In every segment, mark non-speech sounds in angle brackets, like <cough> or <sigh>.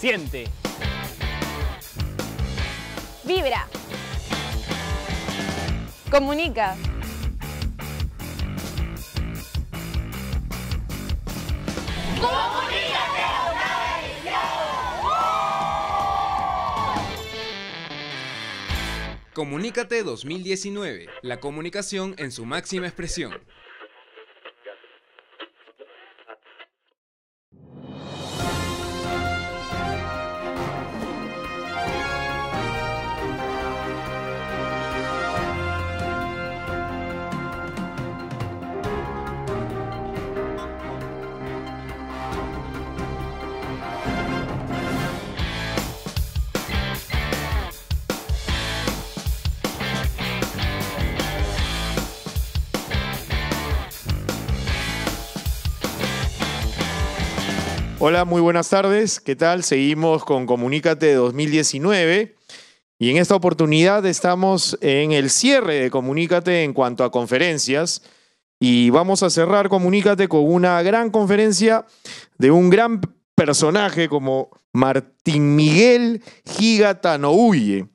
Siente. Vibra. Comunica. ¡Comunícate a una Comunícate 2019, la comunicación en su máxima expresión. Hola, muy buenas tardes. ¿Qué tal? Seguimos con Comunícate 2019 y en esta oportunidad estamos en el cierre de Comunícate en cuanto a conferencias y vamos a cerrar Comunícate con una gran conferencia de un gran personaje como Martín Miguel Giga Tanouye,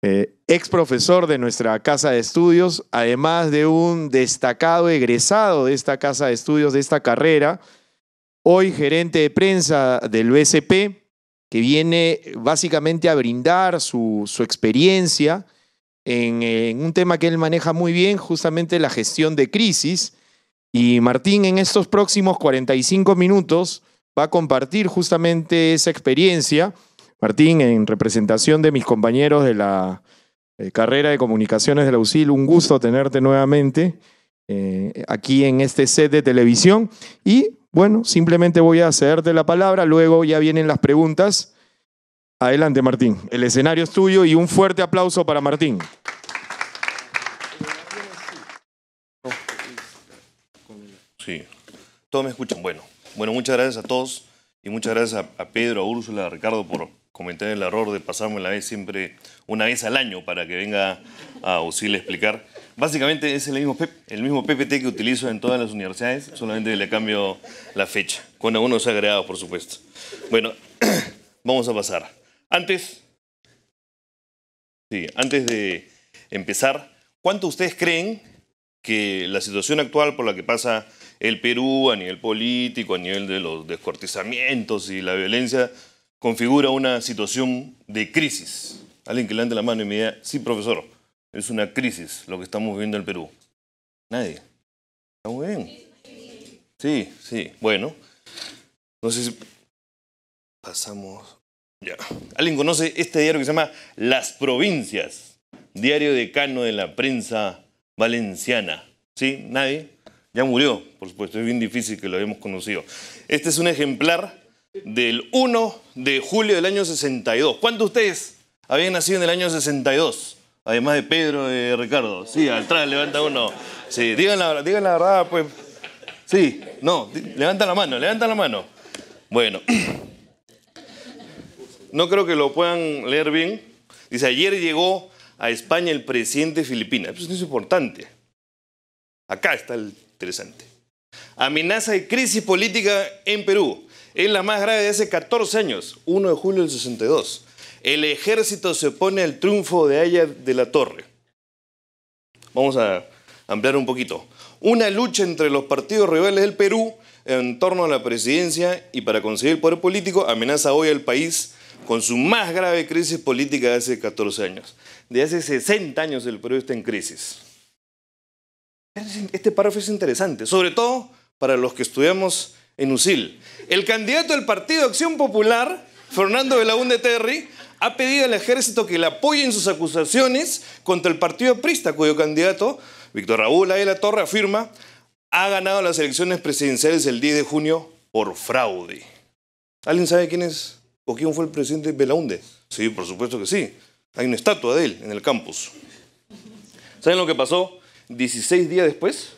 eh, ex profesor de nuestra casa de estudios, además de un destacado egresado de esta casa de estudios, de esta carrera hoy gerente de prensa del BCP, que viene básicamente a brindar su, experiencia en, un tema que él maneja muy bien, justamente la gestión de crisis. Y Martín en estos próximos 45 minutos va a compartir justamente esa experiencia. Martín, en representación de mis compañeros de la eh, carrera de comunicaciones de la UCIL, un gusto tenerte nuevamente eh, aquí en este set de televisión. Y bueno, simplemente voy a cederte la palabra, luego ya vienen las preguntas. Adelante, Martín. El escenario es tuyo y un fuerte aplauso para Martín. Sí, todos me escuchan. Bueno, bueno muchas gracias a todos y muchas gracias a, Pedro, a Úrsula, a Ricardo por, Comenté el error de pasarme la vez siempre una vez al año para que venga a Usil a explicar. Básicamente es el mismo, el mismo PPT que utilizo en todas las universidades, solamente le cambio la fecha, con algunos agregados, por supuesto. Bueno, <clears throat> vamos a pasar. Antes, antes de empezar, ¿cuánto ustedes creen que la situación actual por la que pasa el Perú a nivel político, a nivel de los descortizamientos y la violencia, configura una situación de crisis. Alguien que levante la mano y me diga, sí, profesor, es una crisis lo que estamos viviendo en el Perú. Nadie. Está bien. Sí, sí. Bueno, entonces pasamos. Ya. ¿Alguien conoce este diario que se llama Las Provincias? Diario decano de la prensa valenciana. ¿Sí? ¿Nadie? Ya murió, por supuesto. Es bien difícil que lo hayamos conocido. Este es un ejemplar del 1 de julio del año 62. ¿Cuántos de ustedes habían nacido en el año 62? Además de Pedro y Ricardo. Sí, atrás levanta uno. Sí, digan la, digan la verdad, pues. Sí, no, levanta la mano, levanta la mano. Bueno. <clears throat> No creo que lo puedan leer bien. Dice, ayer llegó a España el presidente de Filipinas. Eso es importante. Acá está el interesante. Amenaza de crisis política en Perú. Es la más grave de hace 14 años, 1 de julio del 62. El ejército se opone al triunfo de Aya de la Torre. Vamos a ampliar un poquito. Una lucha entre los partidos rivales del Perú en torno a la presidencia y para conseguir el poder político amenaza hoy al país con su más grave crisis política de hace 14 años. De hace 60 años el Perú está en crisis. Este párrafo es interesante, sobre todo para los que estudiamos en USIL. El candidato del Partido de Acción Popular, Fernando Belaúnde Terry, ha pedido al ejército que le apoye en sus acusaciones contra el partido Prista, cuyo candidato, Víctor Raúl Ayala Torre, afirma, ha ganado las elecciones presidenciales el 10 de junio por fraude. ¿Alguien sabe quién es o quién fue el presidente Belaunde? Sí, por supuesto que sí. Hay una estatua de él en el campus. ¿Saben lo que pasó? 16 días después,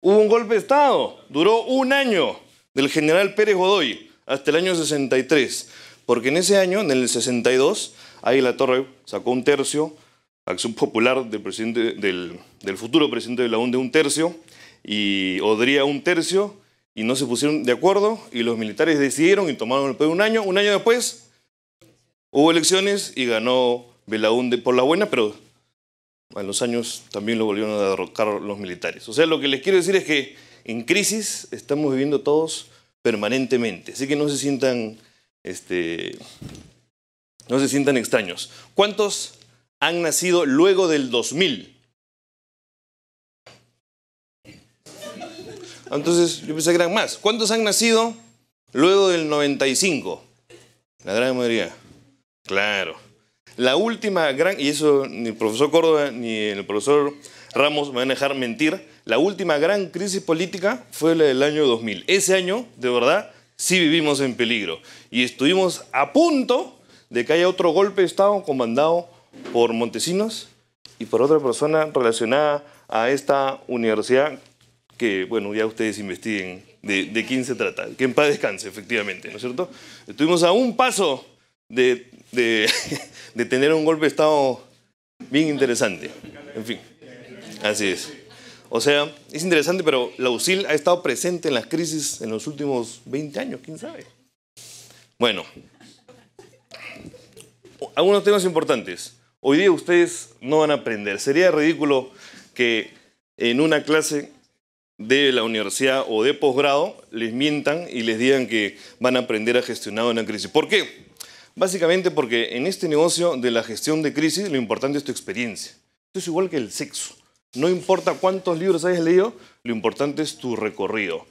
hubo un golpe de Estado. Duró un año del general Pérez Godoy hasta el año 63, porque en ese año, en el 62, ahí la torre sacó un tercio, acción popular del, futuro presidente de la un tercio, y Odría un tercio, y no se pusieron de acuerdo, y los militares decidieron y tomaron el poder un año. Un año después hubo elecciones y ganó Belaúnde por la buena, pero en los años también lo volvieron a derrocar los militares. O sea, lo que les quiero decir es que en crisis estamos viviendo todos permanentemente. Así que no se sientan, este, no se sientan extraños. ¿Cuántos han nacido luego del 2000? Entonces, yo pensé que eran más. ¿Cuántos han nacido luego del 95? La gran mayoría. Claro. La última gran, y eso ni el profesor Córdoba ni el profesor Ramos me a dejar mentir, la última gran crisis política fue la del año 2000. Ese año, de verdad, sí vivimos en peligro. Y estuvimos a punto de que haya otro golpe de Estado comandado por Montesinos y por otra persona relacionada a esta universidad que, bueno, ya ustedes investiguen de, quién se trata. Que en paz descanse, efectivamente, ¿no es cierto? Estuvimos a un paso de, de, <laughs> de tener un golpe de Estado bien interesante. En fin. Así es. O sea, es interesante, pero la UCIL ha estado presente en las crisis en los últimos 20 años, quién sabe. Bueno, algunos temas importantes. Hoy día ustedes no van a aprender. Sería ridículo que en una clase de la universidad o de posgrado les mientan y les digan que van a aprender a gestionar una crisis. ¿Por qué? Básicamente porque en este negocio de la gestión de crisis lo importante es tu experiencia. Esto es igual que el sexo. No importa cuántos libros hayas leído, lo importante es tu recorrido.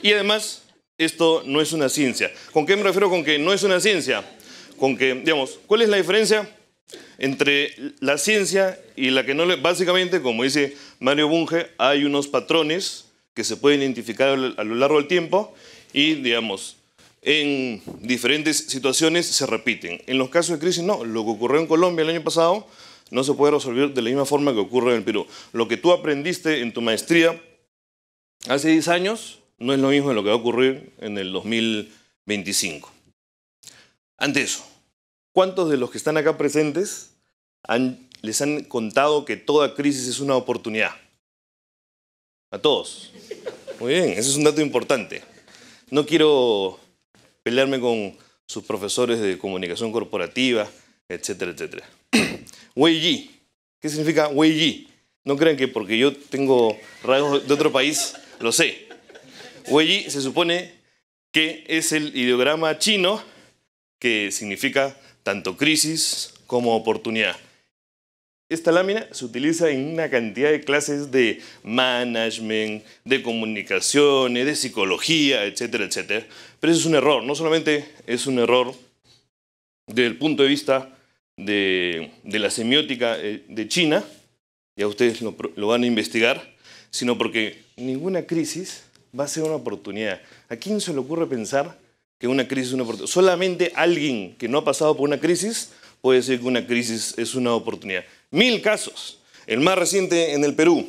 y además, esto no es una ciencia. ¿Con qué me refiero con que no es una ciencia? Con que, digamos, ¿cuál es la diferencia entre la ciencia y la que no le... Básicamente, como dice Mario Bunge, hay unos patrones que se pueden identificar a lo largo del tiempo y, digamos, en diferentes situaciones se repiten. En los casos de crisis, no. Lo que ocurrió en Colombia el año pasado no se puede resolver de la misma forma que ocurre en el Perú. Lo que tú aprendiste en tu maestría hace 10 años no es lo mismo de lo que va a ocurrir en el 2025. Ante eso, ¿cuántos de los que están acá presentes les han contado que toda crisis es una oportunidad? A todos. Muy bien, ese es un dato importante. No quiero pelearme con sus profesores de comunicación corporativa, etcétera, etcétera. <coughs> Weiji. ¿Qué significa Weiji? No crean que porque yo tengo rasgos de otro país, lo sé. Weiji se supone que es el ideograma chino que significa tanto crisis como oportunidad. Esta lámina se utiliza en una cantidad de clases de management, de comunicaciones, de psicología, etcétera, etcétera. Pero eso es un error, no solamente es un error del punto de vista de, la semiótica eh, de China, ya ustedes lo, lo van a investigar, sino porque ninguna crisis va a ser una oportunidad. ¿A quién se le ocurre pensar que una crisis es una oportunidad? Solamente alguien que no ha pasado por una crisis puede decir que una crisis es una oportunidad. Mil casos. El más reciente en el Perú,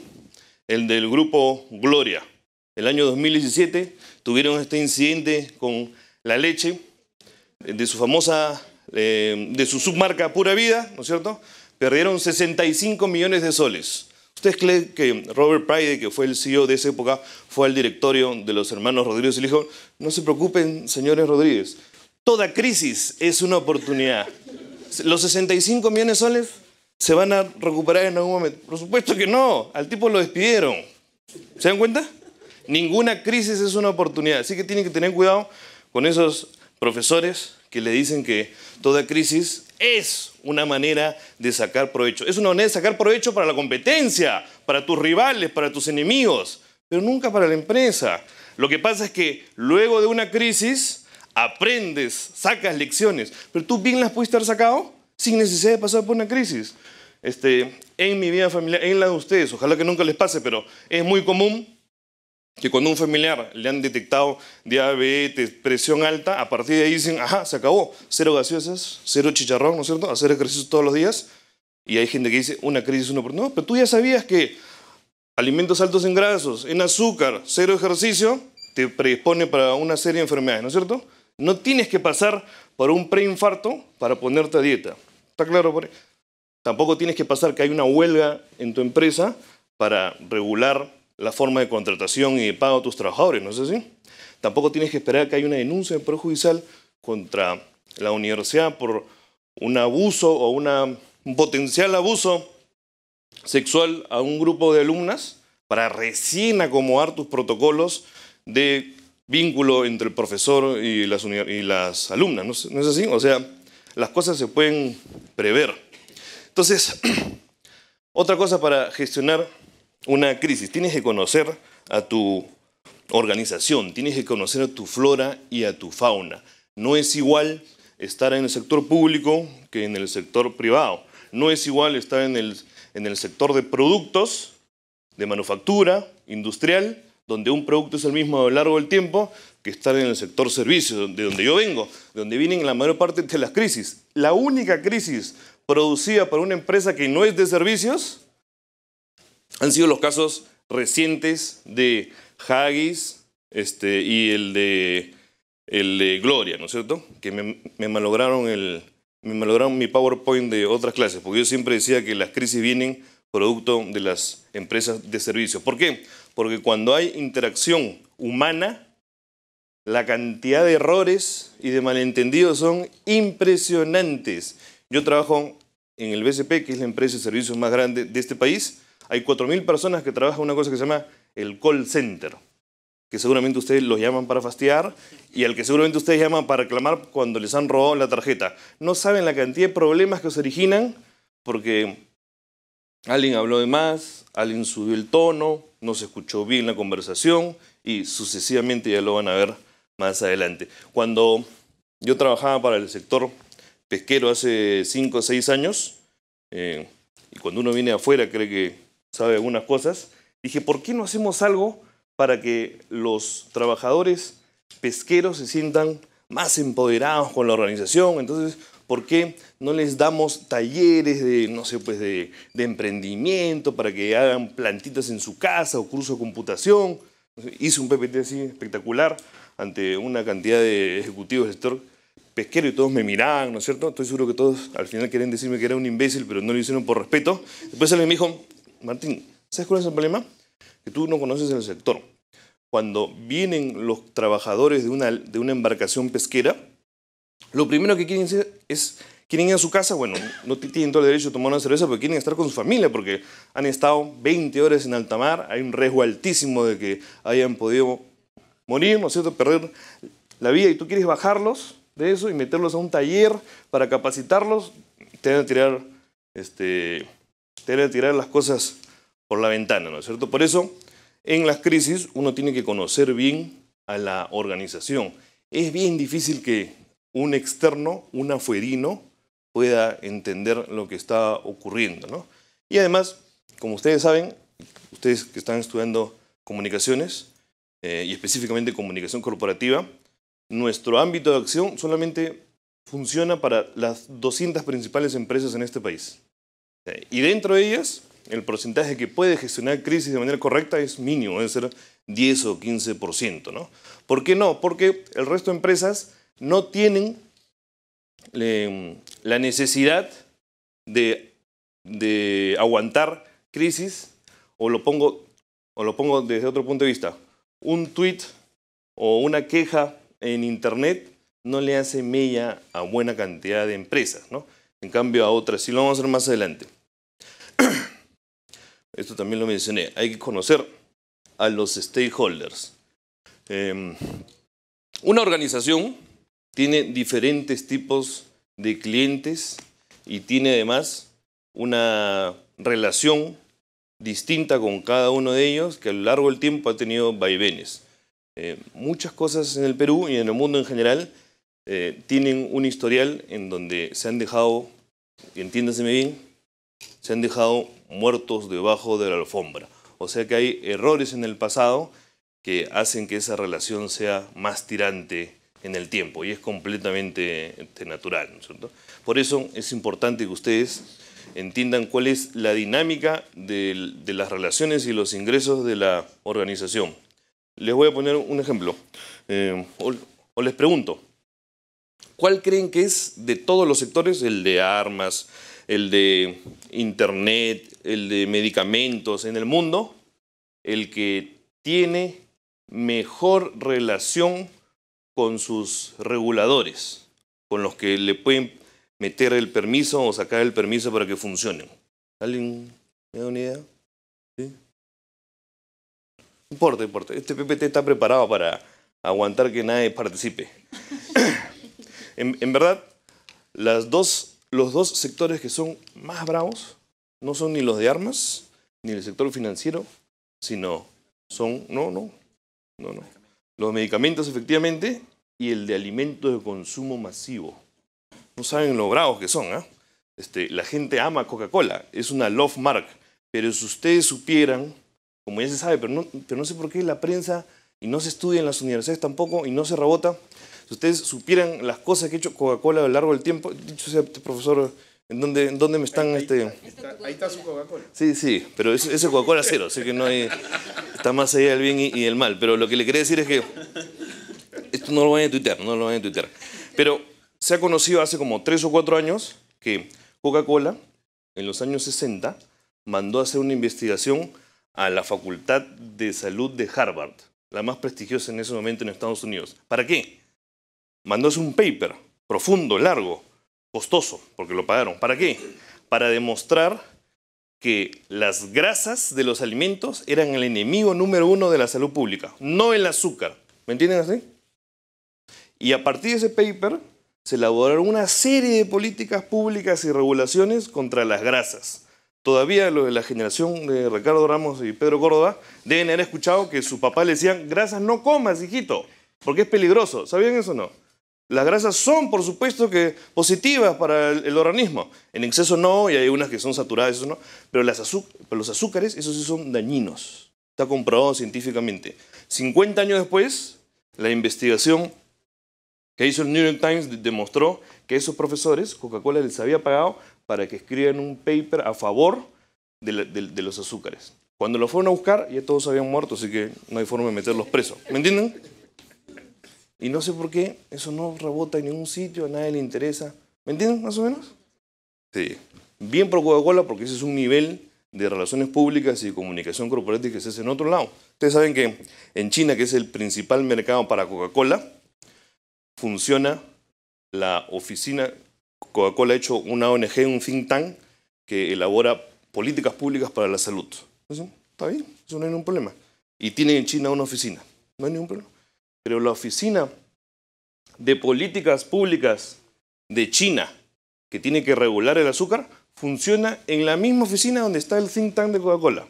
el del grupo Gloria. El año 2017 tuvieron este incidente con la leche de su famosa eh, de su submarca Pura Vida, ¿no es cierto? Perdieron 65 millones de soles. ¿Ustedes creen que Robert Pride, que fue el CEO de esa época, fue al directorio de los hermanos Rodríguez y le dijo, no se preocupen, señores Rodríguez, toda crisis es una oportunidad. Los 65 millones de soles se van a recuperar en algún momento. Por supuesto que no, al tipo lo despidieron. ¿Se dan cuenta? Ninguna crisis es una oportunidad, así que tienen que tener cuidado con esos profesores que le dicen que toda crisis es una manera de sacar provecho. Es una manera de sacar provecho para la competencia, para tus rivales, para tus enemigos, pero nunca para la empresa. Lo que pasa es que luego de una crisis aprendes, sacas lecciones, pero tú bien las pudiste haber sacado sin necesidad de pasar por una crisis. Este, en mi vida familiar, en la de ustedes, ojalá que nunca les pase, pero es muy común que cuando a un familiar le han detectado diabetes, presión alta, a partir de ahí dicen, ajá, se acabó, cero gaseosas, cero chicharrón, ¿no es cierto? Hacer ejercicio todos los días. Y hay gente que dice, una crisis, uno por... No, pero tú ya sabías que alimentos altos en grasos, en azúcar, cero ejercicio, te predispone para una serie de enfermedades, ¿no es cierto? No tienes que pasar por un preinfarto para ponerte a dieta. ¿Está claro? Por Tampoco tienes que pasar que hay una huelga en tu empresa para regular la forma de contratación y de pago a tus trabajadores, ¿no es así? Tampoco tienes que esperar que haya una denuncia perjudicial contra la universidad por un abuso o un potencial abuso sexual a un grupo de alumnas para recién acomodar tus protocolos de vínculo entre el profesor y las, y las alumnas, ¿no ¿no es así? O sea, las cosas se pueden prever. Entonces, <clears throat> otra cosa para gestionar una crisis. Tienes que conocer a tu organización, tienes que conocer a tu flora y a tu fauna. No es igual estar en el sector público que en el sector privado. No es igual estar en el, sector de productos, de manufactura, industrial, donde un producto es el mismo a lo largo del tiempo, que estar en el sector servicios, de donde yo vengo, de donde vienen la mayor parte de las crisis. La única crisis producida por una empresa que no es de servicios han sido los casos recientes de Haggis este, y el de, Gloria, ¿no es cierto? Que me, malograron me malograron mi PowerPoint de otras clases, porque yo siempre decía que las crisis vienen producto de las empresas de servicios. ¿Por qué? Porque cuando hay interacción humana, la cantidad de errores y de malentendidos son impresionantes. Yo trabajo en el BCP, que es la empresa de servicios más grande de este país, hay 4.000 personas que trabajan en una cosa que se llama el call center, que seguramente ustedes los llaman para fastidiar y al que seguramente ustedes llaman para reclamar cuando les han robado la tarjeta. No saben la cantidad de problemas que se originan porque alguien habló de más, alguien subió el tono, no se escuchó bien la conversación y sucesivamente ya lo van a ver más adelante. Cuando yo trabajaba para el sector pesquero hace 5 o 6 años, eh, y cuando uno viene afuera cree que sabe algunas cosas, dije, ¿por qué no hacemos algo para que los trabajadores pesqueros se sientan más empoderados con la organización? Entonces, ¿por qué no les damos talleres de, no sé, pues de, emprendimiento para que hagan plantitas en su casa o curso de computación? Hice un PPT así espectacular ante una cantidad de ejecutivos del sector pesquero y todos me miraban, ¿no es cierto? Estoy seguro que todos al final quieren decirme que era un imbécil, pero no lo hicieron por respeto. Después alguien me dijo, Martín, ¿sabes cuál es el problema? Que tú no conoces el sector. Cuando vienen los trabajadores de una, embarcación pesquera, lo primero que quieren hacer es, quieren ir a su casa, bueno, no tienen todo el derecho a tomar una cerveza, pero quieren estar con su familia porque han estado 20 horas en alta mar, hay un riesgo altísimo de que hayan podido morir, ¿no es cierto?, perder la vida y tú quieres bajarlos de eso y meterlos a un taller para capacitarlos, te van a tirar este, sería tirar las cosas por la ventana, ¿no es cierto? Por eso, en las crisis uno tiene que conocer bien a la organización. Es bien difícil que un externo, un afuerino, pueda entender lo que está ocurriendo, ¿no? Y además, como ustedes saben, ustedes que están estudiando comunicaciones, eh, y específicamente comunicación corporativa, nuestro ámbito de acción solamente funciona para las 200 principales empresas en este país. Y dentro de ellas, el porcentaje que puede gestionar crisis de manera correcta es mínimo, debe ser 10 o 15%. ¿no? ¿Por qué no? Porque el resto de empresas no tienen la necesidad de, aguantar crisis, o lo, pongo, o lo pongo desde otro punto de vista, un tweet o una queja en Internet no le hace mella a buena cantidad de empresas. ¿no? En cambio a otras, sí lo vamos a hacer más adelante. <clears throat> Esto también lo mencioné, hay que conocer a los stakeholders. Em, una organización tiene diferentes tipos de clientes y tiene además una relación distinta con cada uno de ellos que a lo largo del tiempo ha tenido vaivenes. Eh, muchas cosas en el Perú y en el mundo en general eh, tienen un historial en donde se han dejado, entiéndaseme bien, se han dejado muertos debajo de la alfombra. O sea que hay errores en el pasado que hacen que esa relación sea más tirante en el tiempo y es completamente este, natural. Por eso es importante que ustedes entiendan cuál es la dinámica de, las relaciones y los ingresos de la organización. Les voy a poner un ejemplo. Eh, o les pregunto, ¿Cuál creen que es de todos los sectores? El de armas, el de internet, el de medicamentos en el mundo, el que tiene mejor relación con sus reguladores, con los que le pueden meter el permiso o sacar el permiso para que funcionen. ¿Alguien me da una idea? ¿Sí? importa, importa. Este PPT está preparado para aguantar que nadie participe. <coughs> en, verdad, las dos, los dos sectores que son más bravos no son ni los de armas, ni el sector financiero, sino son, no, no, no, no. Los medicamentos efectivamente y el de alimentos de consumo masivo. No saben lo bravos que son, ¿ah? Este, la gente ama Coca-Cola, es una love mark, pero si ustedes supieran, como ya se sabe, pero no, pero no sé por qué la prensa y no se estudia en las universidades tampoco y no se rebota, si ustedes supieran las cosas que ha hecho Coca-Cola a lo largo del tiempo, dicho sea, profesor, ¿en dónde, dónde me están? Ahí, este... está, su Coca-Cola. Sí, sí, pero ese es Coca-Cola cero, así que no hay. Está más allá del bien y, el del mal. Pero lo que le quería decir es que. Esto no lo van a tuitear, no lo van a tuitear. Pero se ha conocido hace como tres o cuatro años que Coca-Cola, en los años 60, mandó a hacer una investigación a la Facultad de Salud de Harvard, la más prestigiosa en ese momento en Estados Unidos. ¿Para qué? mandóse un paper profundo, largo, costoso, porque lo pagaron. ¿Para qué? Para demostrar que las grasas de los alimentos eran el enemigo número uno de la salud pública, no el azúcar. ¿Me entienden así? Y a partir de ese paper se elaboraron una serie de políticas públicas y regulaciones contra las grasas. Todavía lo de la generación de Ricardo Ramos y Pedro Córdoba deben haber escuchado que su papá le decían, grasas no comas, hijito, porque es peligroso. ¿Sabían eso o no? Las grasas son, por supuesto, que positivas para el, organismo. En exceso no, y hay unas que son saturadas, eso no. Pero, los azúcares, esos sí son dañinos. Está comprobado científicamente. 50 años después, la investigación que hizo el New York Times demostró que esos profesores, Coca-Cola les había pagado para que escriban un paper a favor de, los azúcares. Cuando lo fueron a buscar, ya todos habían muerto, así que no hay forma de meterlos presos. ¿Me entienden? Y no sé por qué, eso no rebota en ningún sitio, a nadie le interesa. ¿Me entienden más o menos? Sí. Bien por Coca-Cola porque ese es un nivel de relaciones públicas y comunicación corporativa que se hace en otro lado. Ustedes saben que en China, que es el principal mercado para Coca-Cola, funciona la oficina, Coca-Cola ha hecho una ONG, un think tank, que elabora políticas públicas para la salud. ¿Está bien? Eso no hay ningún problema. Y tiene en China una oficina. No hay ningún problema. Pero la oficina de políticas públicas de China, que tiene que regular el azúcar, funciona en la misma oficina donde está el think tank de Coca-Cola.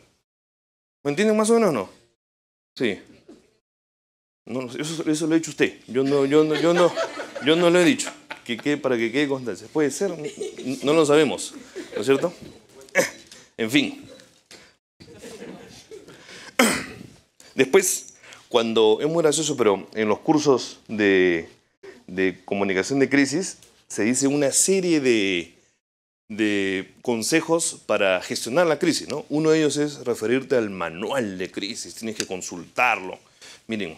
¿Me entienden más o menos o no? Sí. eso, lo ha dicho usted. Yo no, yo no, yo no, yo no lo he dicho. Que para que quede constancia. Puede ser, no lo sabemos. ¿No es cierto? En fin. Después, cuando, es muy gracioso, pero en los cursos de, comunicación de crisis se dice una serie de, consejos para gestionar la crisis. ¿no? Uno de ellos es referirte al manual de crisis, tienes que consultarlo. Miren,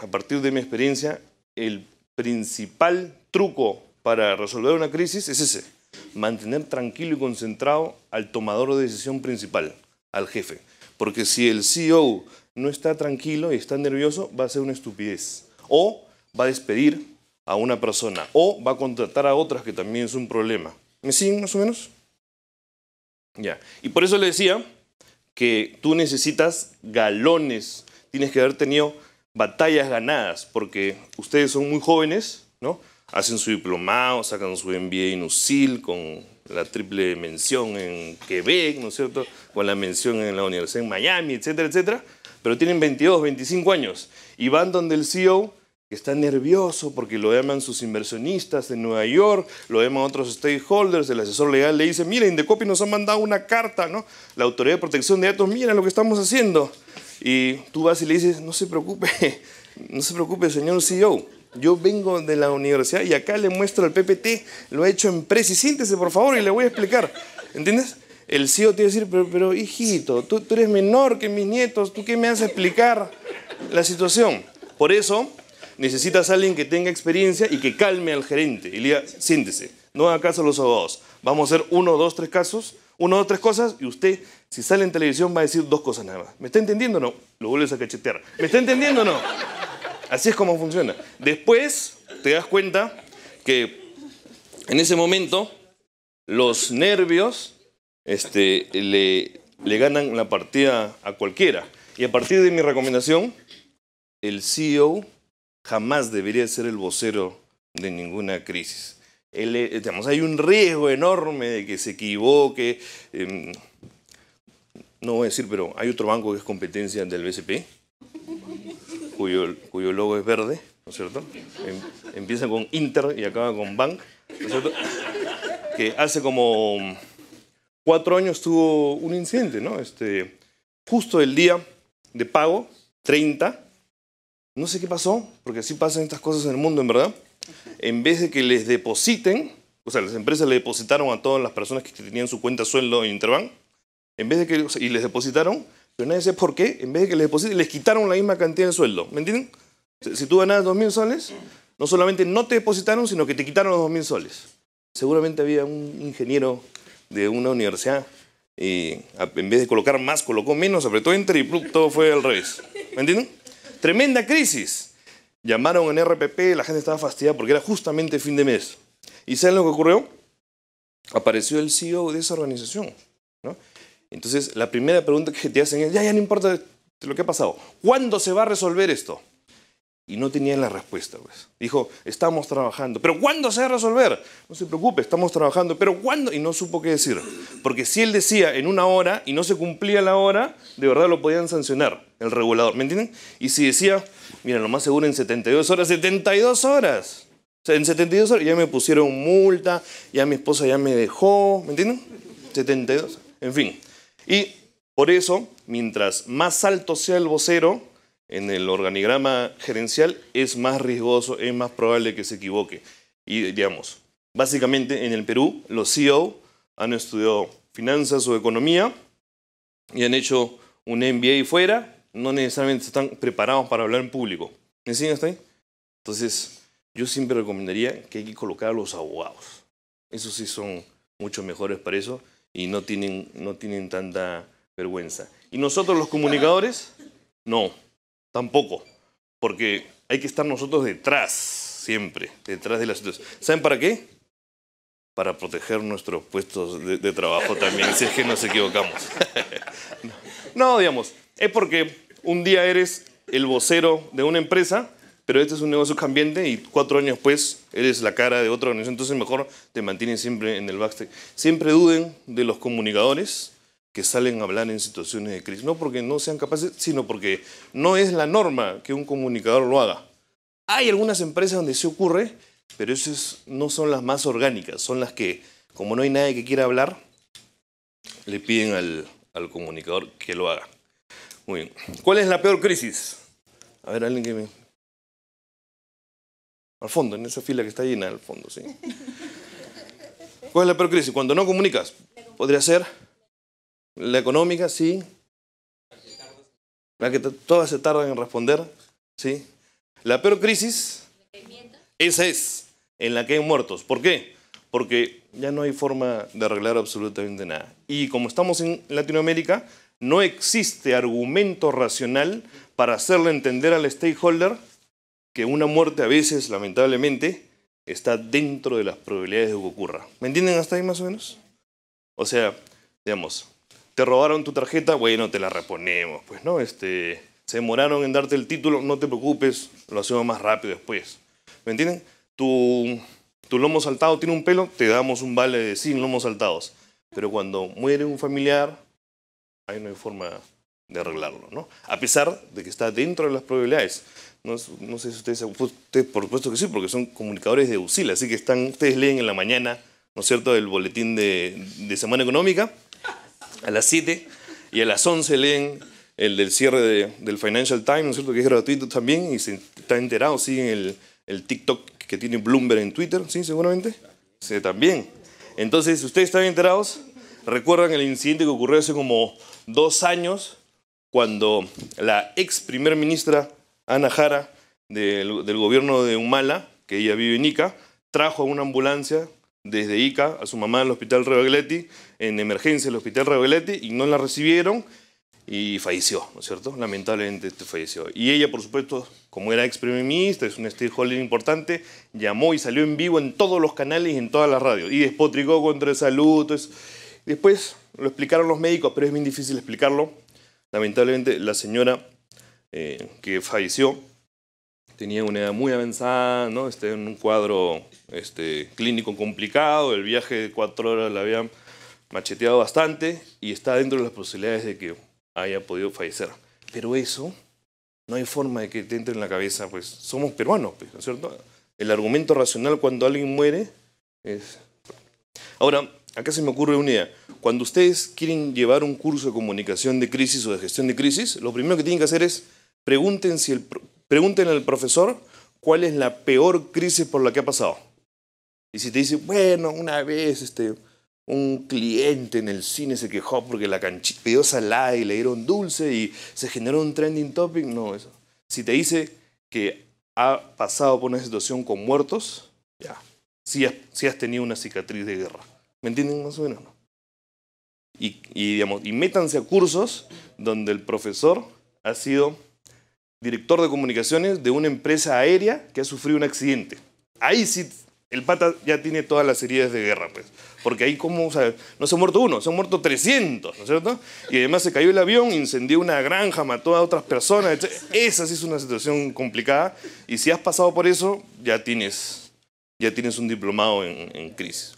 a partir de mi experiencia, el principal truco para resolver una crisis es ese, mantener tranquilo y concentrado al tomador de decisión principal, al jefe. Porque si el CEO no está tranquilo y está nervioso, va a hacer una estupidez. O va a despedir a una persona. O va a contratar a otras, que también es un problema. ¿Me siguen más o menos? Ya. Y por eso le decía que tú necesitas galones. Tienes que haber tenido batallas ganadas, porque ustedes son muy jóvenes, ¿no? Hacen su diplomado, sacan su MBA inusil con la triple mención en Quebec, ¿no es cierto? Con la mención en la Universidad en Miami, etcétera, etcétera pero tienen 22, 25 años y van donde el CEO que está nervioso porque lo llaman sus inversionistas de Nueva York, lo llaman otros stakeholders, el asesor legal le dice, miren, Indecopi nos ha mandado una carta, ¿no? La Autoridad de Protección de Datos, mira lo que estamos haciendo. Y tú vas y le dices, no se preocupe, <laughs> no se preocupe, señor CEO. Yo vengo de la universidad y acá le muestro el PPT, lo he hecho en y siéntese por favor y le voy a explicar. ¿Entiendes? el CEO te va a decir, pero, hijito, tú, tú, eres menor que mis nietos, ¿tú qué me haces explicar la situación? Por eso necesitas a alguien que tenga experiencia y que calme al gerente y le diga, no haga caso a los abogados. Vamos a hacer uno, dos, tres casos, uno, dos, tres cosas y usted, si sale en televisión, va a decir dos cosas nada más. ¿Me está entendiendo o no? Lo vuelves a cachetear. ¿Me está entendiendo o no? Así es como funciona. Después te das cuenta que en ese momento los nervios este, le, le ganan la partida a cualquiera. Y a partir de mi recomendación, el CEO jamás debería ser el vocero de ninguna crisis. hay un riesgo enorme de que se equivoque. Em, no voy a decir, pero hay otro banco que es competencia del BCP, cuyo, cuyo logo es verde, ¿no es cierto? Em, empieza con Inter y acaba con Bank, ¿no es cierto? Que hace como cuatro años tuvo un incidente, ¿no? Este, justo el día de pago, 30, no sé qué pasó, porque así pasan estas cosas en el mundo, en verdad. En vez de que les depositen, o sea, las empresas le depositaron a todas las personas que tenían su cuenta sueldo en Interbank, en vez de que, y les depositaron, pero nadie sabe por qué, en vez de que les depositen, les quitaron la misma cantidad de sueldo, ¿me entienden? Si tú ganas 2.000 soles, no solamente no te depositaron, sino que te quitaron los 2.000 soles. Seguramente había un ingeniero de una universidad y en vez de colocar más, colocó menos, apretó enter y todo fue al revés. ¿Me entienden? Tremenda crisis. Llamaron en RPP, la gente estaba fastidiada porque era justamente fin de mes. ¿Y saben lo que ocurrió? Apareció el CEO de esa organización. Entonces, la primera pregunta que te hacen es, ya, ya, no importa lo que ha pasado, ¿cuándo se va a resolver esto? Y no tenían la respuesta, pues. Dijo, estamos trabajando. ¿Pero cuándo se va a resolver? No se preocupe, estamos trabajando. ¿Pero cuándo? Y no supo qué decir. Porque si él decía en una hora y no se cumplía la hora, de verdad lo podían sancionar, el regulador. ¿Me entienden? Y si decía, mira, lo más seguro en 72 horas, 72 horas. O sea, en 72 horas ya me pusieron multa, ya mi esposa ya me dejó. ¿Me entienden? 72. En fin. Y por eso, mientras más alto sea el vocero, en el organigrama gerencial, es más riesgoso, es más probable que se equivoque. Y digamos, básicamente en el Perú, los CEO han estudiado finanzas o economía y han hecho un MBA fuera, no necesariamente están preparados para hablar en público. ¿Me siguen Entonces, yo siempre recomendaría que hay que colocar a los abogados. Esos sí son mucho mejores para eso y no tienen, no tienen tanta vergüenza. Y nosotros los comunicadores, no. Tampoco. Porque hay que estar nosotros detrás, siempre, detrás de la situación. ¿Saben para qué? Para proteger nuestros puestos de, de trabajo también, si es que nos equivocamos. <laughs> no, digamos, es porque un día eres el vocero de una empresa, pero este es un negocio cambiante y cuatro años después eres la cara de otra organización, entonces mejor te mantienen siempre en el backstage. Siempre duden de los comunicadores, que salen a hablar en situaciones de crisis. No porque no sean capaces, sino porque no es la norma que un comunicador lo haga. Hay algunas empresas donde se ocurre, pero esas no son las más orgánicas, son las que, como no hay nadie que quiera hablar, le piden al, al comunicador que lo haga. Muy bien. ¿Cuál es la peor crisis? A ver, alguien que me... Al fondo, en esa fila que está llena, al fondo, sí. ¿Cuál es la peor crisis? Cuando no comunicas. Podría ser la económica, sí. La que todas se tardan en responder, sí. La peor crisis, esa es, en la que hay muertos. ¿Por qué? Porque ya no hay forma de arreglar absolutamente nada. Y como estamos en Latinoamérica, no existe argumento racional para hacerle entender al stakeholder que una muerte a veces, lamentablemente, está dentro de las probabilidades de que ocurra. ¿Me entienden hasta ahí más o menos? O sea, digamos, te robaron tu tarjeta, bueno, te la reponemos, pues, ¿no? Este, se demoraron en darte el título, no te preocupes, lo hacemos más rápido después. ¿Me entienden? Tu, tu lomo saltado tiene un pelo, te damos un vale de 100 lomos saltados. Pero cuando muere un familiar, ahí no hay forma de arreglarlo, ¿no? A pesar de que está dentro de las probabilidades. No, sé si ustedes, por supuesto que sí, porque son comunicadores de UCIL, así que están, ustedes leen en la mañana, ¿no es cierto?, el boletín de, de Semana Económica a las 7 y a las 11 leen el del cierre del Financial Times, ¿no es cierto? Que es gratuito también y se está enterado, siguen ¿sí? el, el, TikTok que tiene Bloomberg en Twitter, ¿sí? Seguramente. Sí, también. Entonces, si ustedes están enterados, recuerdan el incidente que ocurrió hace como dos años cuando la ex primer ministra Ana Jara del, del gobierno de Humala, que ella vive en Ica, trajo a una ambulancia desde ICA a su mamá en el hospital rebeletti en emergencia en el hospital rebeletti y no la recibieron y falleció, ¿no es cierto? Lamentablemente falleció. Y ella, por supuesto, como era ex primer es un stakeholder importante, llamó y salió en vivo en todos los canales y en todas las radios. Y despotricó contra el salud. después lo explicaron los médicos, pero es bien difícil explicarlo. Lamentablemente, la señora eh, que falleció tenía una edad muy avanzada, ¿no? Este, en un cuadro este, clínico complicado, el viaje de cuatro horas la habían macheteado bastante y está dentro de las posibilidades de que haya podido fallecer. Pero eso no hay forma de que te entre en la cabeza, pues somos peruanos, pues, ¿no es cierto? El argumento racional cuando alguien muere es... Ahora, acá se me ocurre una idea. Cuando ustedes quieren llevar un curso de comunicación de crisis o de gestión de crisis, lo primero que tienen que hacer es pregunten si el Pregúntenle al profesor cuál es la peor crisis por la que ha pasado. Y si te dice, bueno, una vez este, un cliente en el cine se quejó porque la canchita pidió salada y le dieron dulce y se generó un trending topic, no, eso. Si te dice que ha pasado por una situación con muertos, ya, si has, si has tenido una cicatriz de guerra. ¿Me entienden más o menos? Y, y, digamos, y métanse a cursos donde el profesor ha sido director de comunicaciones de una empresa aérea que ha sufrido un accidente. Ahí sí, el pata ya tiene todas las heridas de guerra, pues. Porque ahí como, no se ha muerto uno, se han muerto 300, ¿no es cierto? Y además se cayó el avión, incendió una granja, mató a otras personas. Esa sí es una situación complicada. Y si has pasado por eso, ya tienes, ya tienes un diplomado en, en crisis.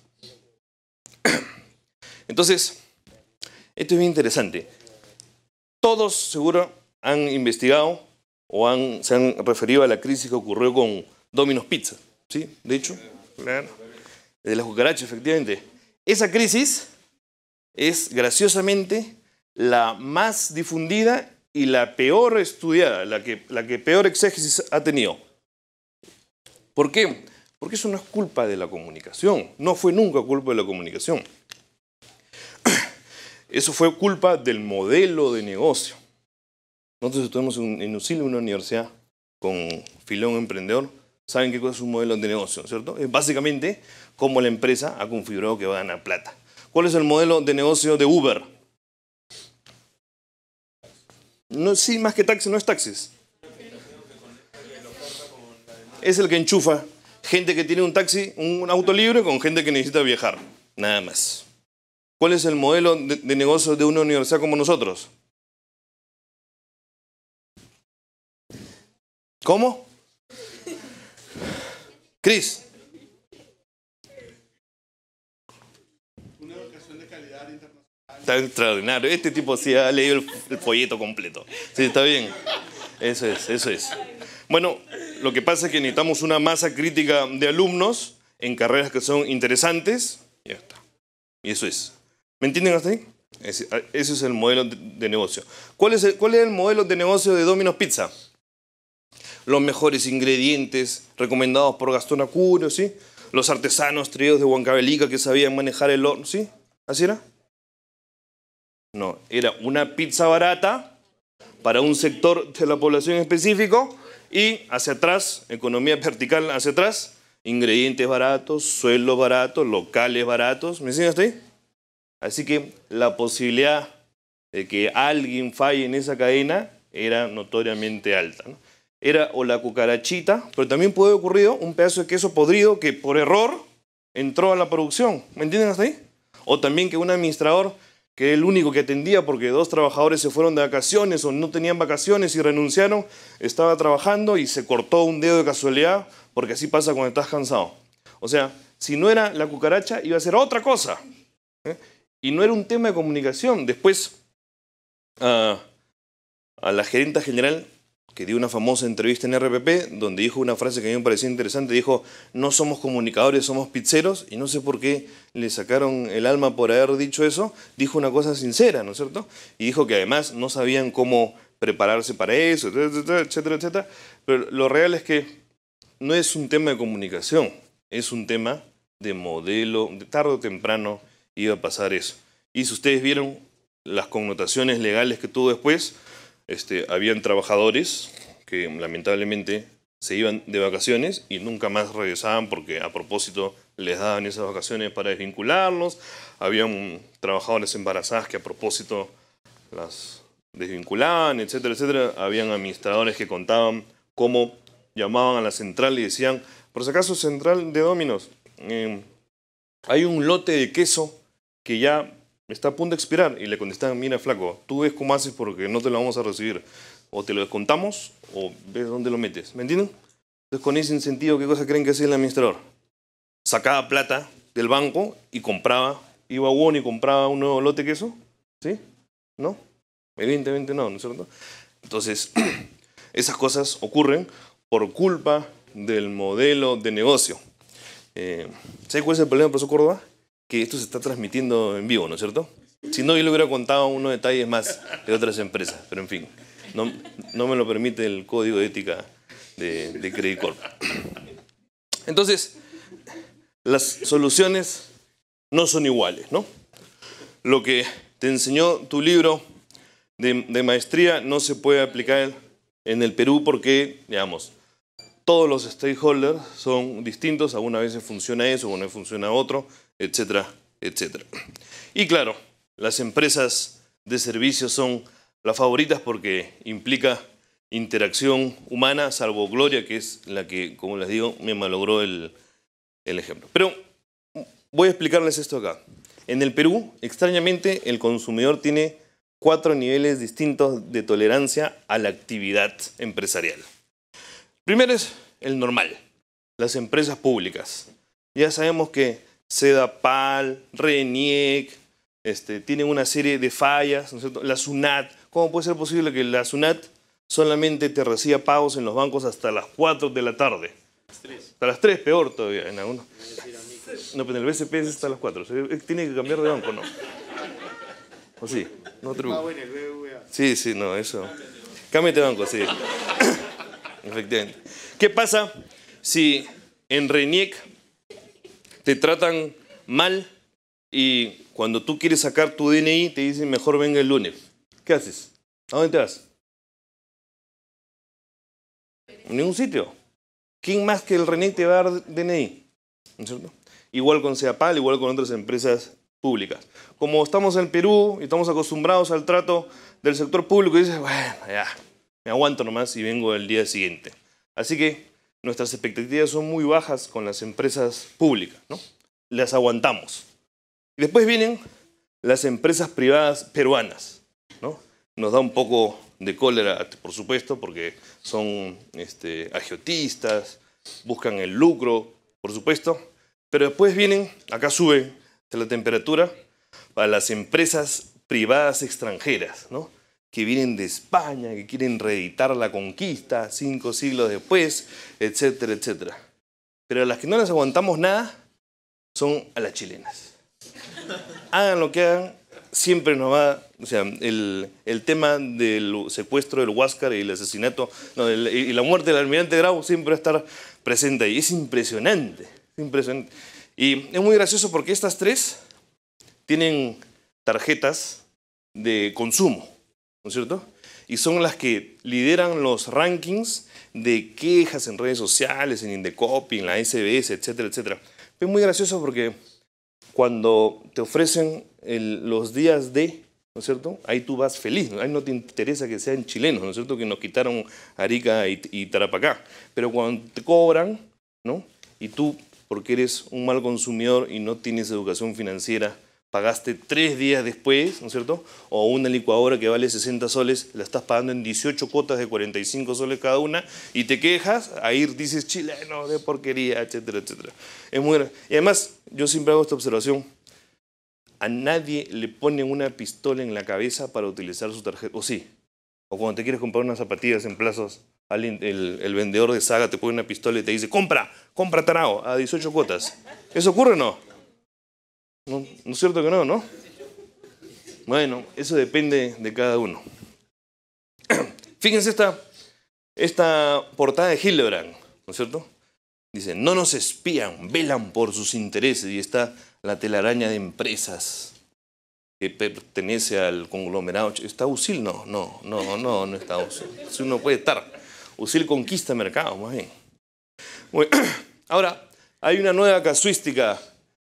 <coughs> Entonces, esto es bien interesante. Todos seguro han investigado o se han referido a la crisis que ocurrió con Domino's Pizza, ¿sí? De hecho, de las cucarachas, efectivamente. Esa crisis es graciosamente la más difundida y la peor estudiada, la que, la que peor exégesis ha tenido. ¿Por qué? Porque eso no es culpa de la comunicación, no fue nunca culpa de la comunicación. <clears throat> Eso fue culpa del modelo de negocio. Nosotros estuvimos en UCIL, una universidad con Filón Emprendedor, saben qué es un modelo de negocio, ¿cierto? Es básicamente cómo la empresa ha configurado que va a ganar plata. ¿Cuál es el modelo de negocio de Uber? No, sí, más que taxi, no es taxis. Es el que enchufa gente que tiene un taxi, un auto libre con gente que necesita viajar. Nada más. ¿Cuál es el modelo de negocio de una universidad como nosotros? ¿Cómo? Cris. Una educación de calidad internacional. Está extraordinario. Este tipo sí ha leído el, folleto completo. Sí, está bien. Eso es, eso es. Bueno, lo que pasa es que necesitamos una masa crítica de alumnos en carreras que son interesantes. Ya está. Y eso es. ¿Me entienden hasta ahí? Ese, ah, es el modelo de negocio. ¿Cuál es cuál es el modelo de negocio de Domino's Pizza? los mejores ingredientes recomendados por Gastón Acurio, ¿sí? Los artesanos tríos de Huancavelica que sabían manejar el horno, ¿sí? ¿Así era? No, era una pizza barata para un sector de la población específico y hacia atrás, economía vertical hacia atrás, ingredientes baratos, suelos baratos, locales baratos, ¿me siguen Así que la posibilidad de que alguien falle en esa cadena era notoriamente alta. ¿no? era o la cucarachita, pero también puede haber ocurrido un pedazo de queso podrido que por error entró a la producción. ¿Me entienden hasta ahí? O también que un administrador, que el único que atendía porque dos trabajadores se fueron de vacaciones o no tenían vacaciones y renunciaron, estaba trabajando y se cortó un dedo de casualidad, porque así pasa cuando estás cansado. O sea, si no era la cucaracha, iba a ser otra cosa. ¿eh? Y no era un tema de comunicación. Después, ah, a la gerenta general que dio una famosa entrevista en RPP, donde dijo una frase que a mí me parecía interesante, dijo, no somos comunicadores, somos pizzeros, y no sé por qué le sacaron el alma por haber dicho eso, dijo una cosa sincera, ¿no es cierto? Y dijo que además no sabían cómo prepararse para eso, etcétera, etcétera, etcétera. Pero lo real es que no es un tema de comunicación, es un tema de modelo, de tarde o temprano iba a pasar eso. Y si ustedes vieron las connotaciones legales que tuvo después, este, habían trabajadores que lamentablemente se iban de vacaciones y nunca más regresaban porque a propósito les daban esas vacaciones para desvincularlos. Habían trabajadores embarazadas que a propósito las desvinculaban, etcétera, etcétera. Habían administradores que contaban cómo llamaban a la central y decían, por si acaso central de Dominos, eh, hay un lote de queso que ya está a punto de expirar. Y le contestan, mira flaco, tú ves cómo haces porque no te lo vamos a recibir. O te lo descontamos o ves dónde lo metes. ¿Me entienden? Entonces con ese incentivo, ¿qué cosa creen que hacía el administrador? Sacaba plata del banco y compraba, iba a Won y compraba un nuevo lote de queso. ¿Sí? ¿No? Evidentemente no, ¿no es cierto? Entonces, <clears throat> esas cosas ocurren por culpa del modelo de negocio. Eh, ¿Sabes cuál es el problema, profesor Córdoba? que esto se está transmitiendo en vivo, ¿no es cierto? Si no, yo le hubiera contado unos detalles más de otras empresas, pero en fin, no, me lo permite el código de ética de, de Credit Corp. Entonces, las soluciones no son iguales, ¿no? Lo que te enseñó tu libro de, de, maestría no se puede aplicar en el Perú porque, digamos, todos los stakeholders son distintos, algunas veces funciona eso, algunas veces funciona otro, etcétera, etcétera. Y claro, las empresas de servicios son las favoritas porque implica interacción humana, salvo Gloria, que es la que, como les digo, me malogró el, el ejemplo. Pero voy a explicarles esto acá. En el Perú, extrañamente, el consumidor tiene cuatro niveles distintos de tolerancia a la actividad empresarial. Primero es el normal, las empresas públicas. Ya sabemos que Sedapal, RENIEC, este, tienen una serie de fallas, ¿no es cierto? La SUNAT, ¿cómo puede ser posible que la SUNAT solamente te reciba pagos en los bancos hasta las 4 de la tarde? Hasta las 3, peor todavía en algunos. No, pero en el BCP es hasta las 4. Tiene que cambiar de banco, ¿no? ¿O sí? No truco. Sí, sí, no, eso. Cámbiate de banco, sí. <coughs> Efectivamente. ¿Qué pasa si en RENIEC te tratan mal y cuando tú quieres sacar tu DNI te dicen mejor venga el lunes. ¿Qué haces? ¿A dónde te vas? En ningún sitio. ¿Quién más que el René te va a dar DNI? ¿No es cierto? Igual con CEAPAL, igual con otras empresas públicas. Como estamos en Perú y estamos acostumbrados al trato del sector público, dices, bueno, ya, me aguanto nomás y vengo el día siguiente. Así que nuestras expectativas son muy bajas con las empresas públicas, ¿no? Las aguantamos. Y después vienen las empresas privadas peruanas, ¿no? Nos da un poco de cólera, por supuesto, porque son este, agiotistas, buscan el lucro, por supuesto, pero después vienen, acá sube la temperatura, para las empresas privadas extranjeras, ¿no? que vienen de España, que quieren reeditar la conquista cinco siglos después, etcétera, etcétera. Pero a las que no les aguantamos nada son a las chilenas. Hagan lo que hagan, siempre nos va, o sea, el, tema del secuestro del Huáscar y el asesinato, y la muerte del almirante Grau siempre va a estar presente ahí. Es impresionante, es impresionante. Y es muy gracioso porque estas tres tienen tarjetas de consumo. ¿no es cierto? Y son las que lideran los rankings de quejas en redes sociales, en Indecopy, en la SBS, etcétera, etcétera. Es muy gracioso porque cuando te ofrecen los días de, ¿no es cierto? Ahí tú vas feliz, ¿no? ahí no te interesa que sean chilenos, ¿no es cierto? Que nos quitaron Arica y, y Tarapacá. Pero cuando te cobran, ¿no? Y tú, porque eres un mal consumidor y no tienes educación financiera, pagaste tres días después, ¿no es cierto? O una licuadora que vale 60 soles, la estás pagando en 18 cuotas de 45 soles cada una y te quejas, ahí dices chileno de porquería, etcétera, etcétera. Es muy Y además, yo siempre hago esta observación. A nadie le ponen una pistola en la cabeza para utilizar su tarjeta, o sí. O cuando te quieres comprar unas zapatillas en plazos, el, vendedor de saga te pone una pistola y te dice, compra, compra tarao, a 18 cuotas. ¿Eso ocurre o no? ¿No, es cierto que no, no? Bueno, eso depende de cada uno. <clears throat> Fíjense esta, esta portada de Hildebrand, ¿no es cierto? Dice, no nos espían, velan por sus intereses. Y está la telaraña de empresas que pertenece al conglomerado. ¿Está Usil? No, no, no, no, no está Usil. Usil uno puede estar. Usil conquista mercado, más bien. <clears throat> ahora, hay una nueva casuística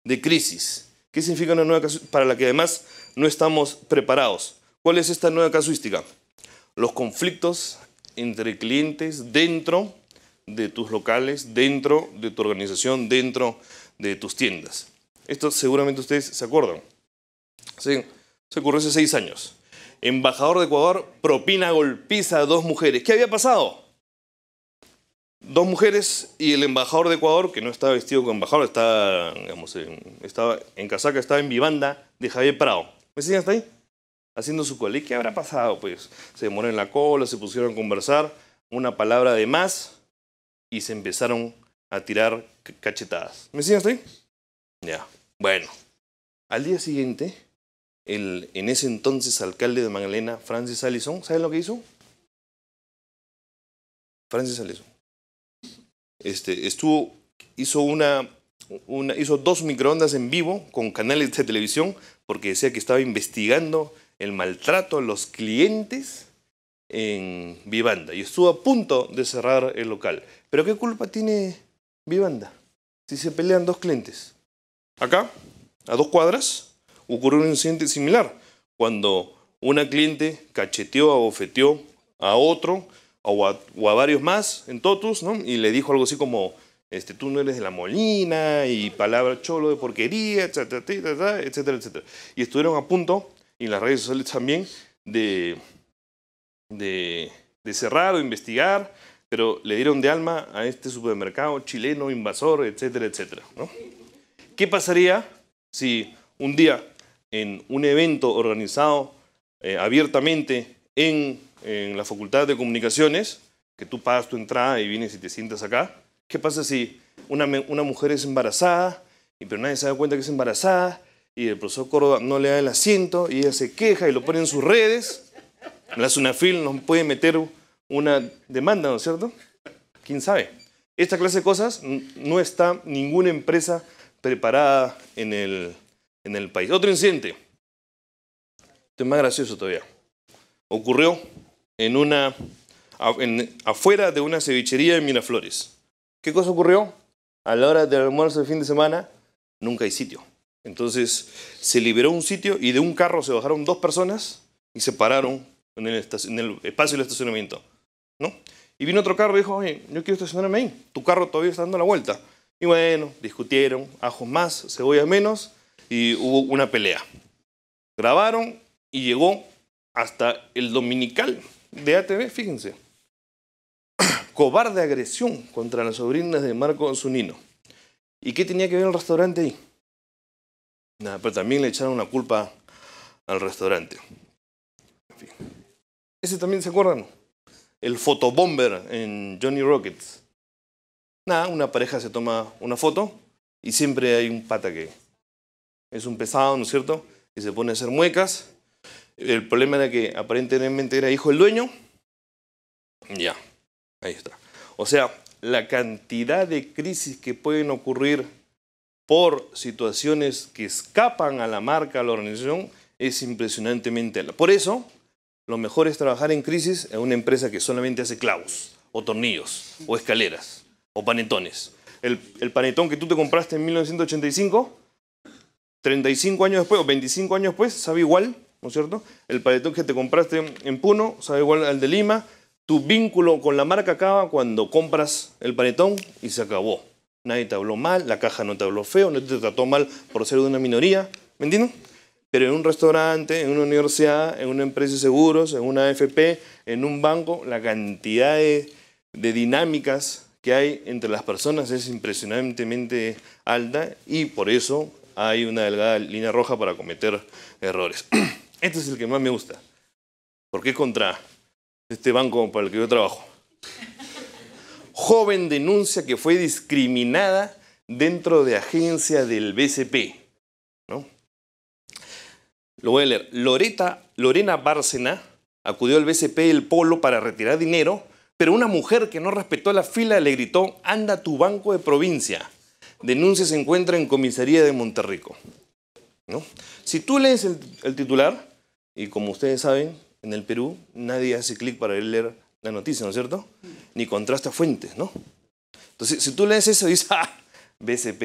de crisis. ¿Qué significa una nueva casuística? Para la que además no estamos preparados. ¿Cuál es esta nueva casuística? Los conflictos entre clientes dentro de tus locales, dentro de tu organización, dentro de tus tiendas. Esto seguramente ustedes se acuerdan. se ocurrió hace seis años. Embajador de Ecuador propina golpiza a dos mujeres. ¿Qué había pasado? dos mujeres y el embajador de Ecuador, que no estaba vestido como embajador, estaba en casaca, estaba en vivanda de Javier Prado. ¿Me siguen hasta ahí? Haciendo su cola. qué habrá pasado? Pues se demoró en la cola, se pusieron a conversar, una palabra de más y se empezaron a tirar cachetadas. ¿Me siguen hasta ahí? Ya. Bueno. Al día siguiente, el en ese entonces alcalde de Magdalena, Francis Allison, ¿saben lo que hizo? Francis Allison este, estuvo, hizo, una, hizo dos microondas en vivo con canales de televisión porque decía que estaba investigando el maltrato a los clientes en Vivanda y estuvo a punto de cerrar el local. Pero ¿qué culpa tiene Vivanda si se pelean dos clientes? Acá, a dos cuadras, ocurrió un incidente similar cuando una cliente cacheteó, abofeteó a otro o a, varios más en Totus, Y le dijo algo así como, este, tú no eres de la Molina y palabra cholo de porquería, etcétera, etcétera, etcétera, Y estuvieron a punto, y en las redes sociales también, de, de, cerrar o investigar, pero le dieron de alma a este supermercado chileno, invasor, etcétera, etcétera. ¿Qué pasaría si un día en un evento organizado eh, abiertamente en, la Facultad de Comunicaciones, que tú pagas tu entrada y vienes y te sientas acá. ¿Qué pasa si una, una mujer es embarazada, y, pero nadie se da cuenta que es embarazada, y el profesor Córdoba no le da el asiento, y ella se queja y lo pone en sus redes? La Sunafil nos puede meter una demanda, ¿no es cierto? ¿Quién sabe? Esta clase de cosas no está ninguna empresa preparada en el, en el país. Otro incidente. Esto es más gracioso todavía ocurrió en una, en, afuera de una cevichería en Miraflores. ¿Qué cosa ocurrió? A la hora del almuerzo el fin de semana, nunca hay sitio. Entonces se liberó un sitio y de un carro se bajaron dos personas y se pararon en el, espacio del estacionamiento. ¿no? Y vino otro carro y dijo, oye, yo quiero estacionarme ahí. Tu carro todavía está dando la vuelta. Y bueno, discutieron, ajos más, cebollas menos, y hubo una pelea. Grabaron y llegó hasta el dominical de ATV, fíjense. <clears throat> Cobarde agresión contra las sobrinas de Marco Zunino. ¿Y qué tenía que ver el restaurante ahí? Nada, pero también le echaron una culpa al restaurante. Ese también se acuerdan. El fotobomber en Johnny Rockets. Nada, una pareja se toma una foto y siempre hay un pata que es un pesado, ¿no es cierto? Y se pone a hacer muecas el problema era que aparentemente era hijo del dueño. Ya, ahí está. O sea, la cantidad de crisis que pueden ocurrir por situaciones que escapan a la marca, a la organización, es impresionantemente alta. Por eso, lo mejor es trabajar en crisis en una empresa que solamente hace clavos, o tornillos, o escaleras, o panetones. El, panetón que tú te compraste en 1985, 35 años después o 25 años después, sabe igual ¿no es cierto? El paletón que te compraste en Puno sabe igual al de Lima. Tu vínculo con la marca acaba cuando compras el paletón y se acabó. Nadie te habló mal, la caja no te habló feo, no te trató mal por ser de una minoría, ¿me entienden? Pero en un restaurante, en una universidad, en una empresa de seguros, en una AFP, en un banco, la cantidad de dinámicas que hay entre las personas es impresionantemente alta y por eso hay una delgada línea roja para cometer errores. <clears throat> Este es el que más me gusta. Porque es contra este banco para el que yo trabajo. Joven denuncia que fue discriminada dentro de agencia del BCP. Lo voy a leer. Lorena Bárcena acudió al BCP El Polo para retirar dinero, pero una mujer que no respetó la fila le gritó, anda a tu banco de provincia. Denuncia se encuentra en comisaría de Monterrico. Si tú lees el, titular, y como ustedes saben, en el Perú nadie hace clic para leer la noticia, ¿no es cierto? Ni contrasta fuentes, ¿no? Entonces, si tú lees eso, dices, <laughs> ah, BCP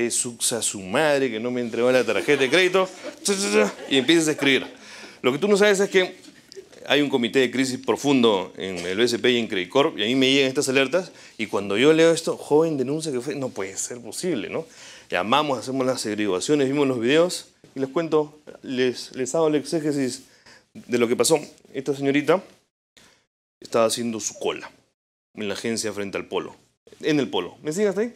a su madre que no me entregó la tarjeta de crédito, <laughs> y empiezas a escribir. Lo que tú no sabes es que hay un comité de crisis profundo en el BCP y en Corp, y a mí me llegan estas alertas, y cuando yo leo esto, joven denuncia que fue, no puede ser posible, ¿no? llamamos, hacemos las segregaciones vimos los videos y les cuento, les, les hago el exégesis de lo que pasó. Esta señorita estaba haciendo su cola en la agencia frente al polo, en el polo. ¿Me siguen hasta ahí?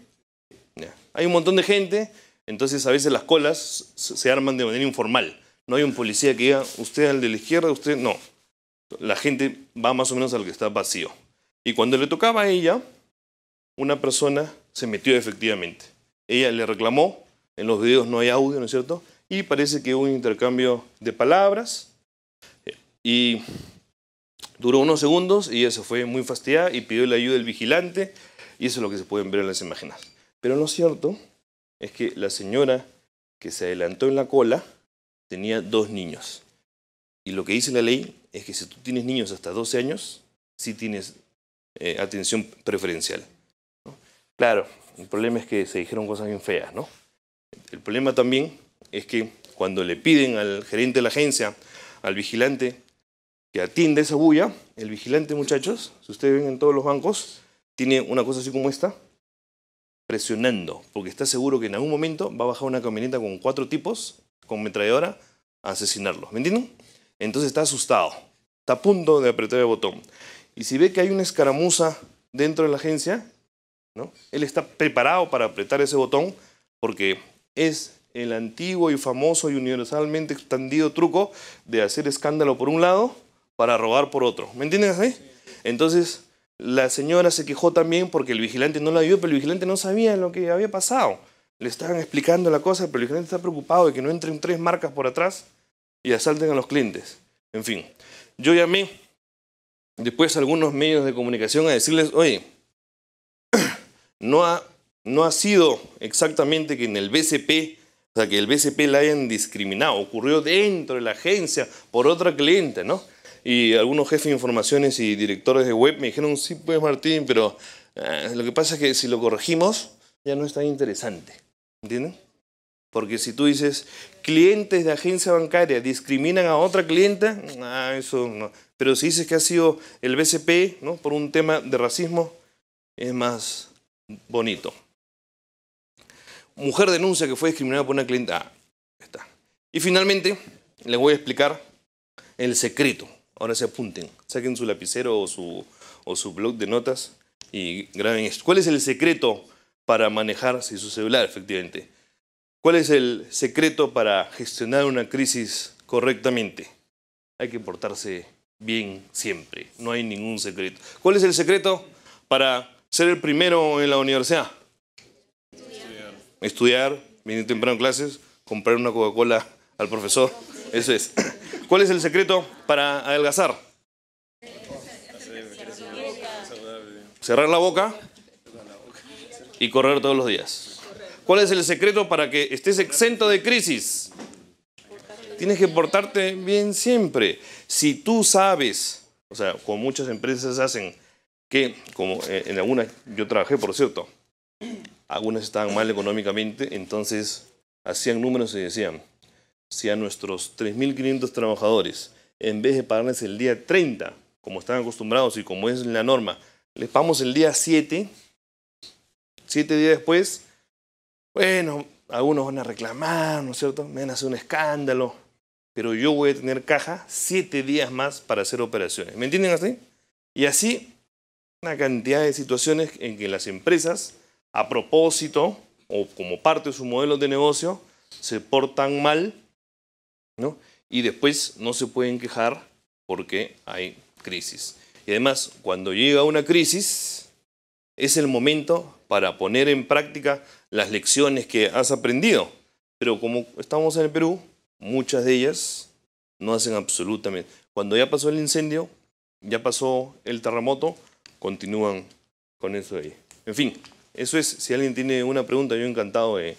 Hay un montón de gente, entonces a veces las colas se arman de manera informal. No hay un policía que diga, usted es el de la izquierda, usted no. La gente va más o menos al que está vacío. Y cuando le tocaba a ella, una persona se metió efectivamente. Ella le reclamó, en los videos no hay audio, ¿no es cierto? Y parece que hubo un intercambio de palabras y duró unos segundos y ella se fue muy fastidiada y pidió la ayuda del vigilante y eso es lo que se pueden ver en las imágenes. Pero lo cierto es que la señora que se adelantó en la cola tenía dos niños. Y lo que dice la ley es que si tú tienes niños hasta 12 años, sí tienes eh, atención preferencial. Claro, el problema es que se dijeron cosas bien feas, ¿no? El problema también es que cuando le piden al gerente de la agencia, al vigilante, que atienda esa bulla, el vigilante, muchachos, si ustedes ven en todos los bancos, tiene una cosa así como esta, presionando, porque está seguro que en algún momento va a bajar una camioneta con cuatro tipos, con metralladora, a asesinarlos, ¿me entienden? Entonces está asustado, está a punto de apretar el botón. Y si ve que hay una escaramuza dentro de la agencia, él está preparado para apretar ese botón porque es el antiguo y famoso y universalmente extendido truco de hacer escándalo por un lado para robar por otro. ¿Me entiendes Entonces, la señora se quejó también porque el vigilante no la vio, pero el vigilante no sabía lo que había pasado. Le estaban explicando la cosa, pero el vigilante está preocupado de que no entren tres marcas por atrás y asalten a los clientes. En fin, yo llamé después algunos medios de comunicación a decirles, oye, no ha, sido exactamente que en el BCP, o sea, que el BCP la hayan discriminado, ocurrió dentro de la agencia por otra cliente, ¿no? Y algunos jefes de informaciones y directores de web me dijeron, sí, pues Martín, pero eh, lo que pasa es que si lo corregimos, ya no es tan interesante, ¿entienden? Porque si tú dices, clientes de agencia bancaria discriminan a otra cliente ah, eso no. Pero si dices que ha sido el BCP, ¿no? Por un tema de racismo, es más, bonito. Mujer denuncia que fue discriminada por una cliente. Ah, está. Y finalmente, les voy a explicar el secreto. Ahora se apunten, saquen su lapicero o su, o su blog de notas y graben esto. ¿Cuál es el secreto para manejar su celular, efectivamente? ¿Cuál es el secreto para gestionar una crisis correctamente? Hay que portarse bien siempre, no hay ningún secreto. ¿Cuál es el secreto para ser el primero en la universidad? Estudiar. Estudiar, venir temprano a clases, comprar una Coca-Cola al profesor. Eso es. <coughs> ¿Cuál es el secreto para adelgazar? Cerrar la boca y correr todos los días. ¿Cuál es el secreto para que estés exento de crisis? Tienes que portarte bien siempre. Si tú sabes, o sea, como muchas empresas hacen, que, como eh, en algunas, yo trabajé, por cierto, algunas estaban mal económicamente, entonces hacían números y decían, si a nuestros 3.500 trabajadores, en vez de pagarles el día 30, como están acostumbrados y como es la norma, les pagamos el día 7, 7 días después, bueno, algunos van a reclamar, ¿no es cierto? Me van a hacer un escándalo, pero yo voy a tener caja 7 días más para hacer operaciones. ¿Me entienden así? Y así cantidad de situaciones en que las empresas, a propósito o como parte de su modelo de negocio, se portan mal, ¿no? Y después no se pueden quejar porque hay crisis. Y además, cuando llega una crisis, es el momento para poner en práctica las lecciones que has aprendido. Pero como estamos en el Perú, muchas de ellas no hacen absolutamente. Cuando ya pasó el incendio, ya pasó el terremoto, continúan con eso ahí. En fin, eso es, si alguien tiene una pregunta, yo encantado de...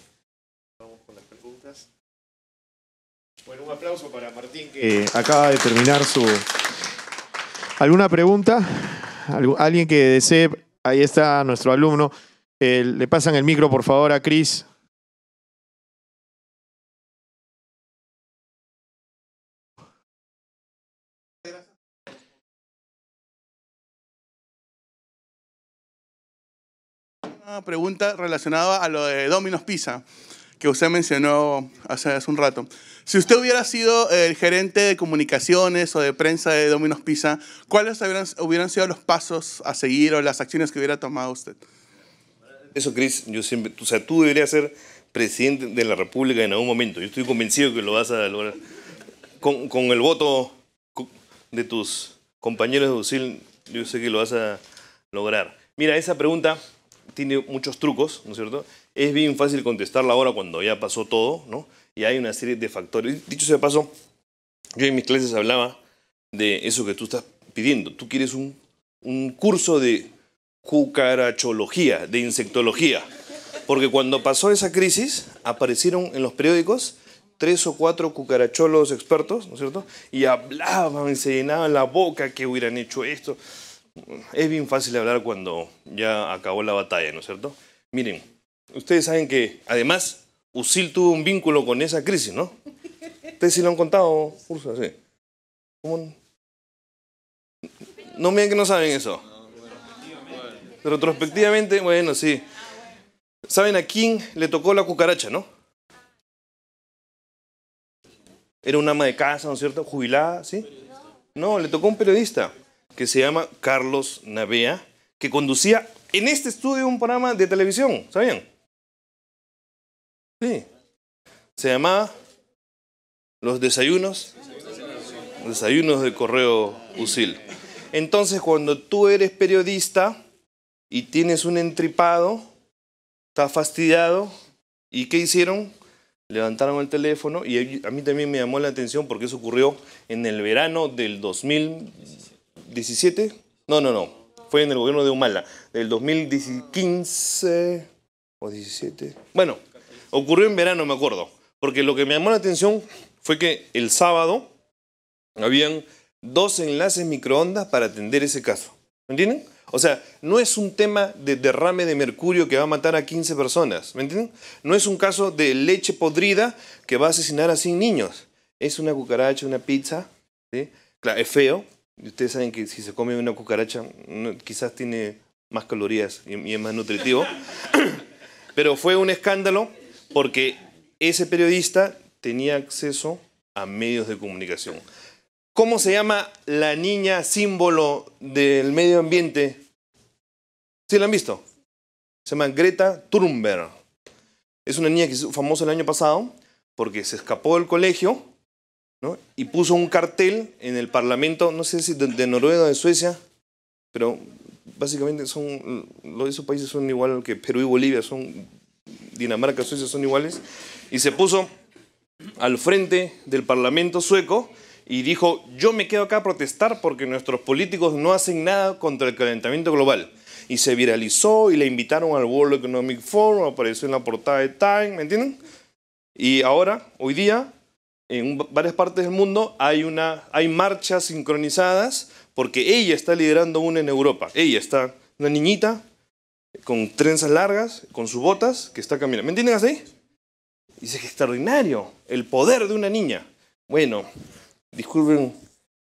Vamos con las preguntas. Bueno, un aplauso para Martín que eh, acaba de terminar su... ¿Alguna pregunta? ¿Alguien que desee? Ahí está nuestro alumno. Eh, le pasan el micro, por favor, a Cris. Una pregunta relacionada a lo de Domino's Pizza, que usted mencionó hace, hace un rato. Si usted hubiera sido el gerente de comunicaciones o de prensa de Domino's Pizza, ¿cuáles hubieran, sido los pasos a seguir o las acciones que hubiera tomado usted? Eso, Cris, yo siempre, o sea, tú deberías ser presidente de la República en algún momento. Yo estoy convencido que lo vas a lograr. Con, con el voto de tus compañeros de UCIL, yo sé que lo vas a lograr. Mira, esa pregunta tiene muchos trucos, ¿no es cierto? Es bien fácil contestarla ahora cuando ya pasó todo, ¿no? Y hay una serie de factores. Dicho sea de paso, yo en mis clases hablaba de eso que tú estás pidiendo. Tú quieres un, un curso de cucarachología, de insectología. Porque cuando pasó esa crisis, aparecieron en los periódicos tres o cuatro cucaracholos expertos, ¿no es cierto? Y hablaban, se llenaban la boca que hubieran hecho esto es bien fácil hablar cuando ya acabó la batalla, ¿no es cierto? Miren, ustedes saben que además Usil tuvo un vínculo con esa crisis, ¿no? Ustedes sí lo han contado, Ursa, sí. No miren que no saben eso. Retrospectivamente, bueno, sí. ¿Saben a quién le tocó la cucaracha, no? Era una ama de casa, ¿no es cierto? Jubilada, ¿sí? No, le tocó un periodista que se llama Carlos Navea, que conducía en este estudio un programa de televisión, ¿sabían? Sí. Se llamaba Los Desayunos. Desayunos de Correo Usil. Entonces, cuando tú eres periodista y tienes un entripado, estás fastidiado, ¿y qué hicieron? Levantaron el teléfono y a mí también me llamó la atención porque eso ocurrió en el verano del 2000. ¿17? No, no, no. Fue en el gobierno de Humala, del 2015 o 17. Bueno, ocurrió en verano, me acuerdo. Porque lo que me llamó la atención fue que el sábado habían dos enlaces microondas para atender ese caso. ¿Me entienden? O sea, no es un tema de derrame de mercurio que va a matar a 15 personas, ¿me entienden? No es un caso de leche podrida que va a asesinar a 100 niños. Es una cucaracha, una pizza, es feo, Ustedes saben que si se come una cucaracha, quizás tiene más calorías y, es más nutritivo. <coughs> Pero fue un escándalo porque ese periodista tenía acceso a medios de comunicación. ¿Cómo se llama la niña símbolo del medio ambiente? ¿Sí la han visto? Se llama Greta Thunberg. Es una niña que es famosa el año pasado porque se escapó del colegio y puso un cartel en el Parlamento, no sé si de, Noruega o de Suecia, pero básicamente son, esos países son igual que Perú y Bolivia, son Dinamarca, Suecia son iguales, y se puso al frente del Parlamento sueco y dijo, yo me quedo acá a protestar porque nuestros políticos no hacen nada contra el calentamiento global. Y se viralizó y le invitaron al World Economic Forum, apareció en la portada de Time, ¿me entienden? Y ahora, hoy día, en varias partes del mundo hay, una, hay marchas sincronizadas porque ella está liderando una en Europa. Ella está, una niñita con trenzas largas, con sus botas, que está caminando. ¿Me entienden así? Dice que extraordinario, el poder de una niña. Bueno, disculpen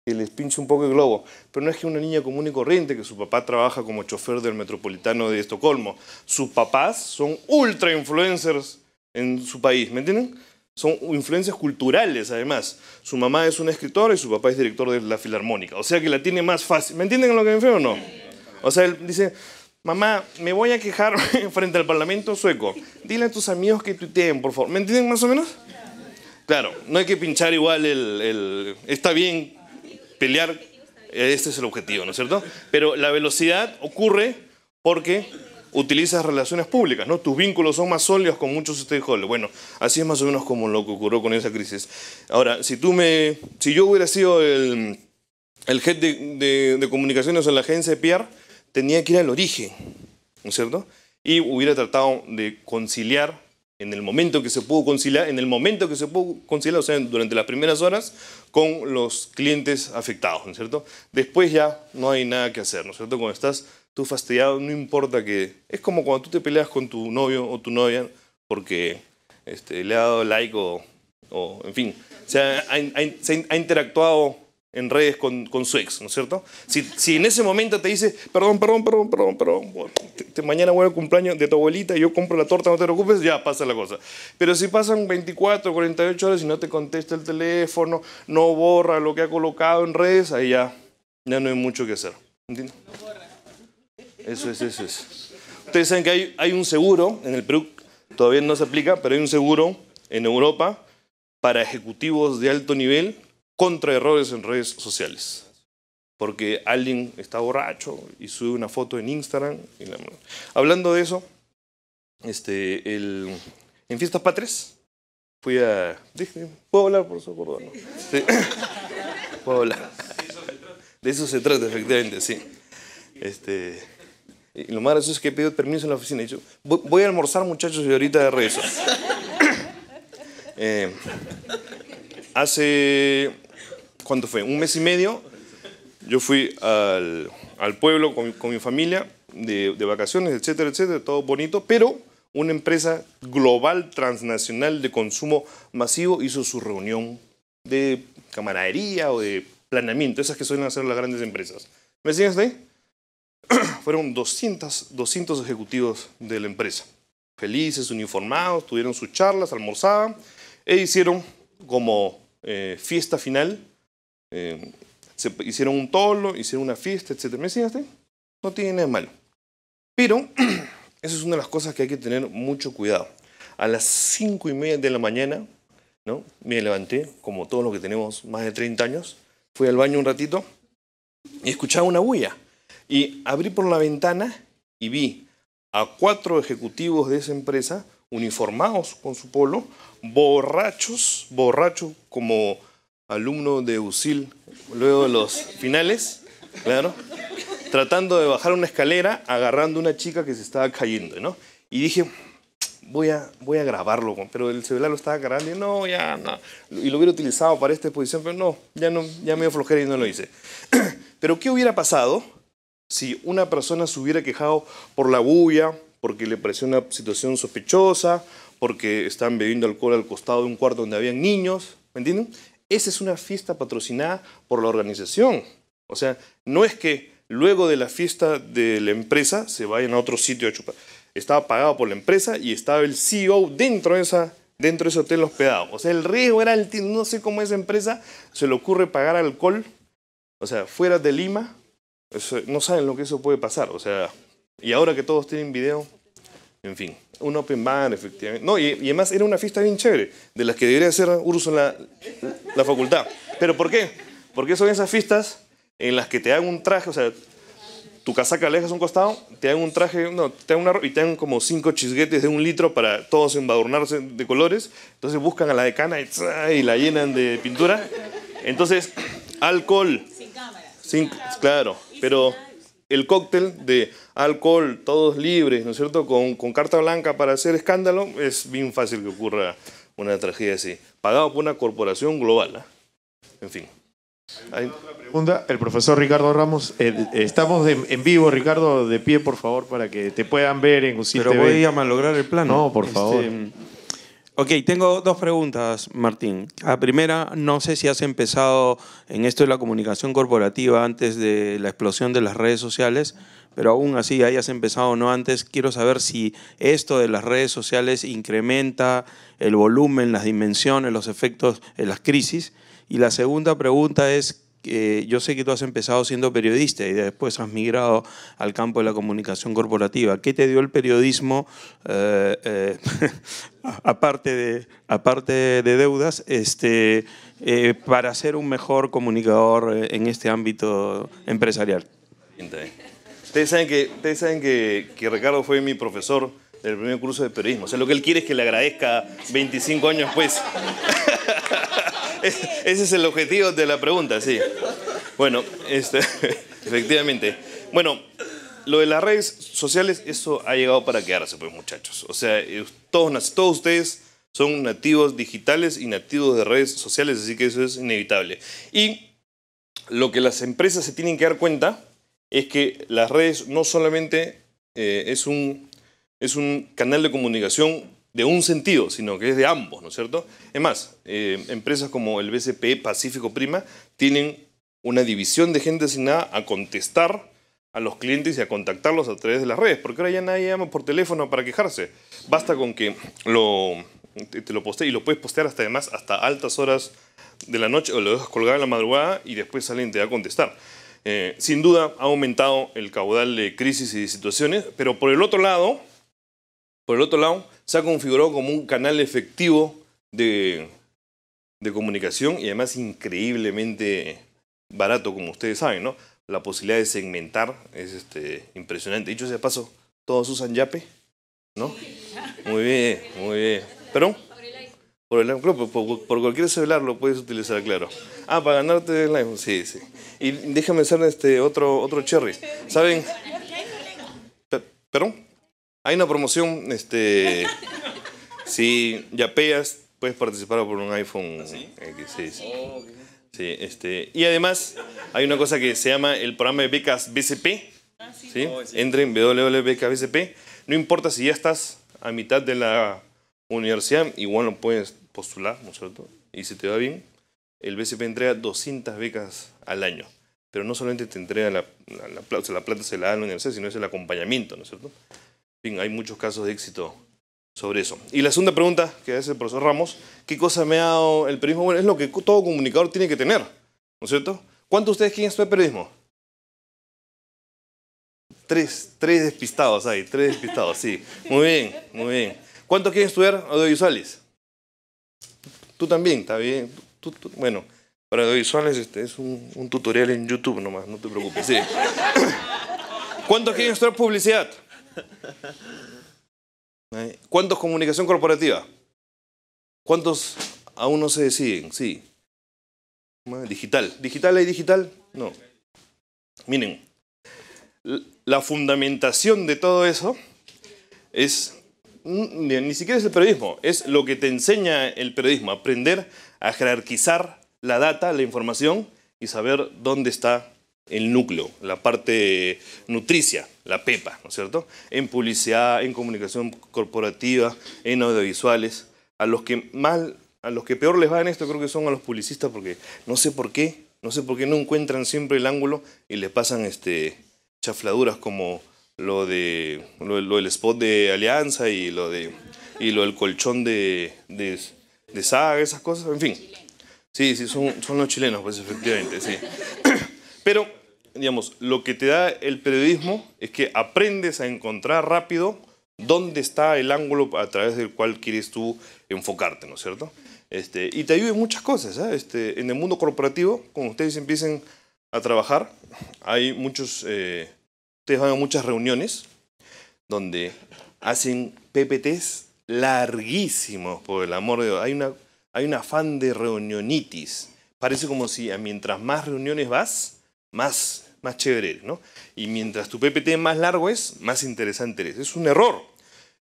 que les pinche un poco el globo, pero no es que una niña común y corriente, que su papá trabaja como chofer del metropolitano de Estocolmo. Sus papás son ultra influencers en su país, ¿me entienden? Son influencias culturales, además. Su mamá es una escritora y su papá es director de la Filarmónica. O sea que la tiene más fácil. ¿Me entienden lo que me refiero o no? O sea, él dice, mamá, me voy a quejar <laughs> frente al Parlamento sueco. Dile a tus amigos que tuiteen, por favor. ¿Me entienden más o menos? Claro, no hay que pinchar igual el... Está bien pelear, este es el objetivo, ¿no es cierto? Pero la velocidad ocurre porque utilizas relaciones públicas, ¿no? Tus vínculos son más sólidos con muchos stakeholders. Bueno, así es más o menos como lo que ocurrió con esa crisis. Ahora, si tú me... Si yo hubiera sido el, el head de, comunicaciones en la agencia de Pierre, tenía que ir al origen, ¿no es cierto? Y hubiera tratado de conciliar en el momento que se pudo conciliar, en el momento que se pudo conciliar, o sea, durante las primeras horas, con los clientes afectados, ¿no es cierto? Después ya no hay nada que hacer, ¿no es cierto? Cuando estás tú fastidiado, no importa que... Es como cuando tú te peleas con tu novio o tu novia porque este, le ha dado like o, o en fin, se ha, interactuado en redes con, su ex, ¿no es cierto? Si, en ese momento te dice, perdón, perdón, perdón, perdón, perdón, te, mañana voy al cumpleaños de tu abuelita, y yo compro la torta, no te preocupes, ya pasa la cosa. Pero si pasan 24, 48 horas y no te contesta el teléfono, no borra lo que ha colocado en redes, ahí ya, no hay mucho que hacer. ¿Entiendes? Eso es, eso es. Ustedes saben que hay, un seguro, en el Perú todavía no se aplica, pero hay un seguro en Europa para ejecutivos de alto nivel contra errores en redes sociales. Porque alguien está borracho y sube una foto en Instagram. Hablando de eso, este, el... en Fiestas Patres fui a... ¿Puedo hablar por eso? <laughs> ¿Puedo hablar? De eso se trata, efectivamente, sí. Este... Y lo más gracioso es que he pedido permiso en la oficina. Y yo, voy a almorzar, muchachos, y ahorita de regreso. <coughs> Eh, hace, ¿cuánto fue? Un mes y medio, yo fui al, al pueblo con, con, mi familia de, de vacaciones, etcétera, etcétera, todo bonito, pero una empresa global transnacional de consumo masivo hizo su reunión de camaradería o de planeamiento, esas que suelen hacer las grandes empresas. ¿Me siguen hasta <clears throat> fueron 200, 200 ejecutivos de la empresa. Felices, uniformados, tuvieron sus charlas, almorzaban e hicieron como eh, fiesta final. Eh, se hicieron un tolo, hicieron una fiesta, etc. ¿Me enseñaste? No tiene nada malo. Pero <clears throat> eso es una de las cosas que hay que tener mucho cuidado. A las 5 y media de la mañana, ¿no? me levanté, como todos los que tenemos más de 30 años, fui al baño un ratito y escuchaba una bulla y abrí por la ventana y vi a cuatro ejecutivos de esa empresa uniformados con su polo, borrachos, borrachos como alumno de USIL luego de los finales, claro, tratando de bajar una escalera agarrando una chica que se estaba cayendo, ¿no? Y dije, voy a, voy a grabarlo, pero el celular lo estaba grabando y no, ya, no. Y lo hubiera utilizado para esta exposición, pero no, ya, no, ya me dio flojera y no lo hice. <clears throat> pero ¿qué hubiera pasado si una persona se hubiera quejado por la bulla, porque le pareció una situación sospechosa, porque están bebiendo alcohol al costado de un cuarto donde habían niños, ¿me entienden? Esa es una fiesta patrocinada por la organización. O sea, no es que luego de la fiesta de la empresa se vayan a otro sitio a chupar. Estaba pagado por la empresa y estaba el CEO dentro de, esa, dentro de ese hotel hospedado. O sea, el riesgo era el... No sé cómo esa empresa se le ocurre pagar alcohol, o sea, fuera de Lima, no saben lo que eso puede pasar, o sea, y ahora que todos tienen video, en fin, un open bar, efectivamente. No, y, además era una fiesta bien chévere, de las que debería hacer Úrsula la, la facultad. ¿Pero por qué? Porque son esas fiestas en las que te dan un traje, o sea, tu casaca la un costado, te dan un traje, no, te dan una y te dan como cinco chisguetes de un litro para todos embadurnarse de colores. Entonces buscan a la decana y, la llenan de pintura. Entonces, alcohol. Sin cámaras. Sin, claro. Pero el cóctel de alcohol, todos libres, ¿no es cierto?, con, carta blanca para hacer escándalo, es bien fácil que ocurra una tragedia así, pagado por una corporación global. ¿ah? En fin. Hay otra pregunta, el profesor Ricardo Ramos. estamos en vivo, Ricardo, de pie, por favor, para que te puedan ver en un Pero voy a malograr el plano. No, por favor. Este, Ok, tengo dos preguntas, Martín. La primera, no sé si has empezado en esto de la comunicación corporativa antes de la explosión de las redes sociales, pero aún así hayas empezado o no antes, quiero saber si esto de las redes sociales incrementa el volumen, las dimensiones, los efectos en las crisis. Y la segunda pregunta es, eh, yo sé que tú has empezado siendo periodista y después has migrado al campo de la comunicación corporativa. ¿Qué te dio el periodismo, eh, eh, <laughs> aparte, de, aparte de deudas, este, para ser un mejor comunicador en este ámbito empresarial? Ustedes saben que, ustedes saben que, que Ricardo fue mi profesor del primer curso de periodismo. O sea, lo que él quiere es que le agradezca 25 años después. Pues. <laughs> ese es el objetivo de la pregunta, sí. Bueno, este, <laughs> efectivamente. Bueno, lo de las redes sociales, eso ha llegado para quedarse, pues muchachos. O sea, eh, todos, ustedes son nativos digitales y nativos de redes sociales, así que eso es inevitable. Y lo que las empresas se tienen que dar cuenta es que las redes no solamente eh, es, un, es un canal de comunicación de un sentido, sino que es de ambos, ¿no es cierto? Es más, eh, empresas como el BCP Pacífico Prima tienen una división de gente asignada a contestar a los clientes y a contactarlos a través de las redes, porque ahora ya nadie llama por teléfono para quejarse. Basta con que lo, te, lo postees y lo puedes postear hasta además hasta altas horas de la noche o lo dejas colgado en la madrugada y después alguien te va a contestar. Eh, sin duda ha aumentado el caudal de crisis y de situaciones, pero por el otro lado, por el otro lado, se ha configurado como un canal efectivo de, comunicación y además increíblemente barato, como ustedes saben, ¿no? La posibilidad de segmentar es este, impresionante. Dicho sea paso, todos usan Yape, ¿no? Muy bien, muy bien. ¿Perdón? Por, el, por, por, cualquier celular lo puedes utilizar, claro. Ah, para ganarte el iPhone, sí, sí. Y déjame hacer este otro, otro cherry. ¿Saben? ¿Perdón? Hay una promoción, este, si pegas, puedes participar por un iPhone ¿Ah, X. Ah, sí, oh, sí. este, y además hay una cosa que se llama el programa de becas BCP. Ah, ¿sí? Oh, Entren No importa si ya estás a mitad de la universidad, igual lo puedes postular, ¿no es cierto? Y si te va bien, el BCP entrega 200 becas al año. Pero no solamente te entrega la, la, o sea, la plata, se la da a la universidad, sino es el acompañamiento, ¿no es cierto? hay muchos casos de éxito sobre eso. Y la segunda pregunta que hace el profesor Ramos, ¿qué cosa me ha dado el periodismo? Bueno, es lo que todo comunicador tiene que tener, ¿no es cierto? ¿Cuántos de ustedes quieren estudiar periodismo? Tres, tres despistados hay, tres despistados, sí. Muy bien, muy bien. ¿Cuántos quieren estudiar audiovisuales? Tú también, está bien. bueno, para audiovisuales este es un, un tutorial en YouTube nomás, no te preocupes. Sí. <coughs> ¿Cuántos quieren estudiar publicidad? <laughs> Eh, ¿Cuántos comunicación corporativa? ¿Cuántos aún no se deciden? Sí. Digital. ¿Digital hay digital? No. Miren, la fundamentación de todo eso es, ni siquiera es el periodismo, es lo que te enseña el periodismo, aprender a jerarquizar la data, la información y saber dónde está el núcleo, la parte nutricia, la pepa, ¿no es cierto? En publicidad, en comunicación corporativa, en audiovisuales. A los que mal, a los que peor les va en esto creo que son a los publicistas porque no sé por qué, no sé por qué no encuentran siempre el ángulo y les pasan este chafladuras como lo de lo, del spot de Alianza y lo de y lo del colchón de, de, Saga, esas cosas, en fin. Sí, sí, son, son los chilenos, pues efectivamente, sí. <coughs> Pero, digamos, lo que te da el periodismo es que aprendes a encontrar rápido dónde está el ángulo a través del cual quieres tú enfocarte, ¿no es cierto? Este, y te ayuda muchas cosas. ¿ah? Este, en el mundo corporativo, cuando ustedes empiecen a trabajar, hay muchos, eh, ustedes van a muchas reuniones donde hacen PPTs larguísimos, por el amor de Dios. Hay una, hay un afán de reunionitis. Parece como si mientras más reuniones vas, más, más chévere ¿no? Y mientras tu PPT más largo es, más interesante eres. Es un error.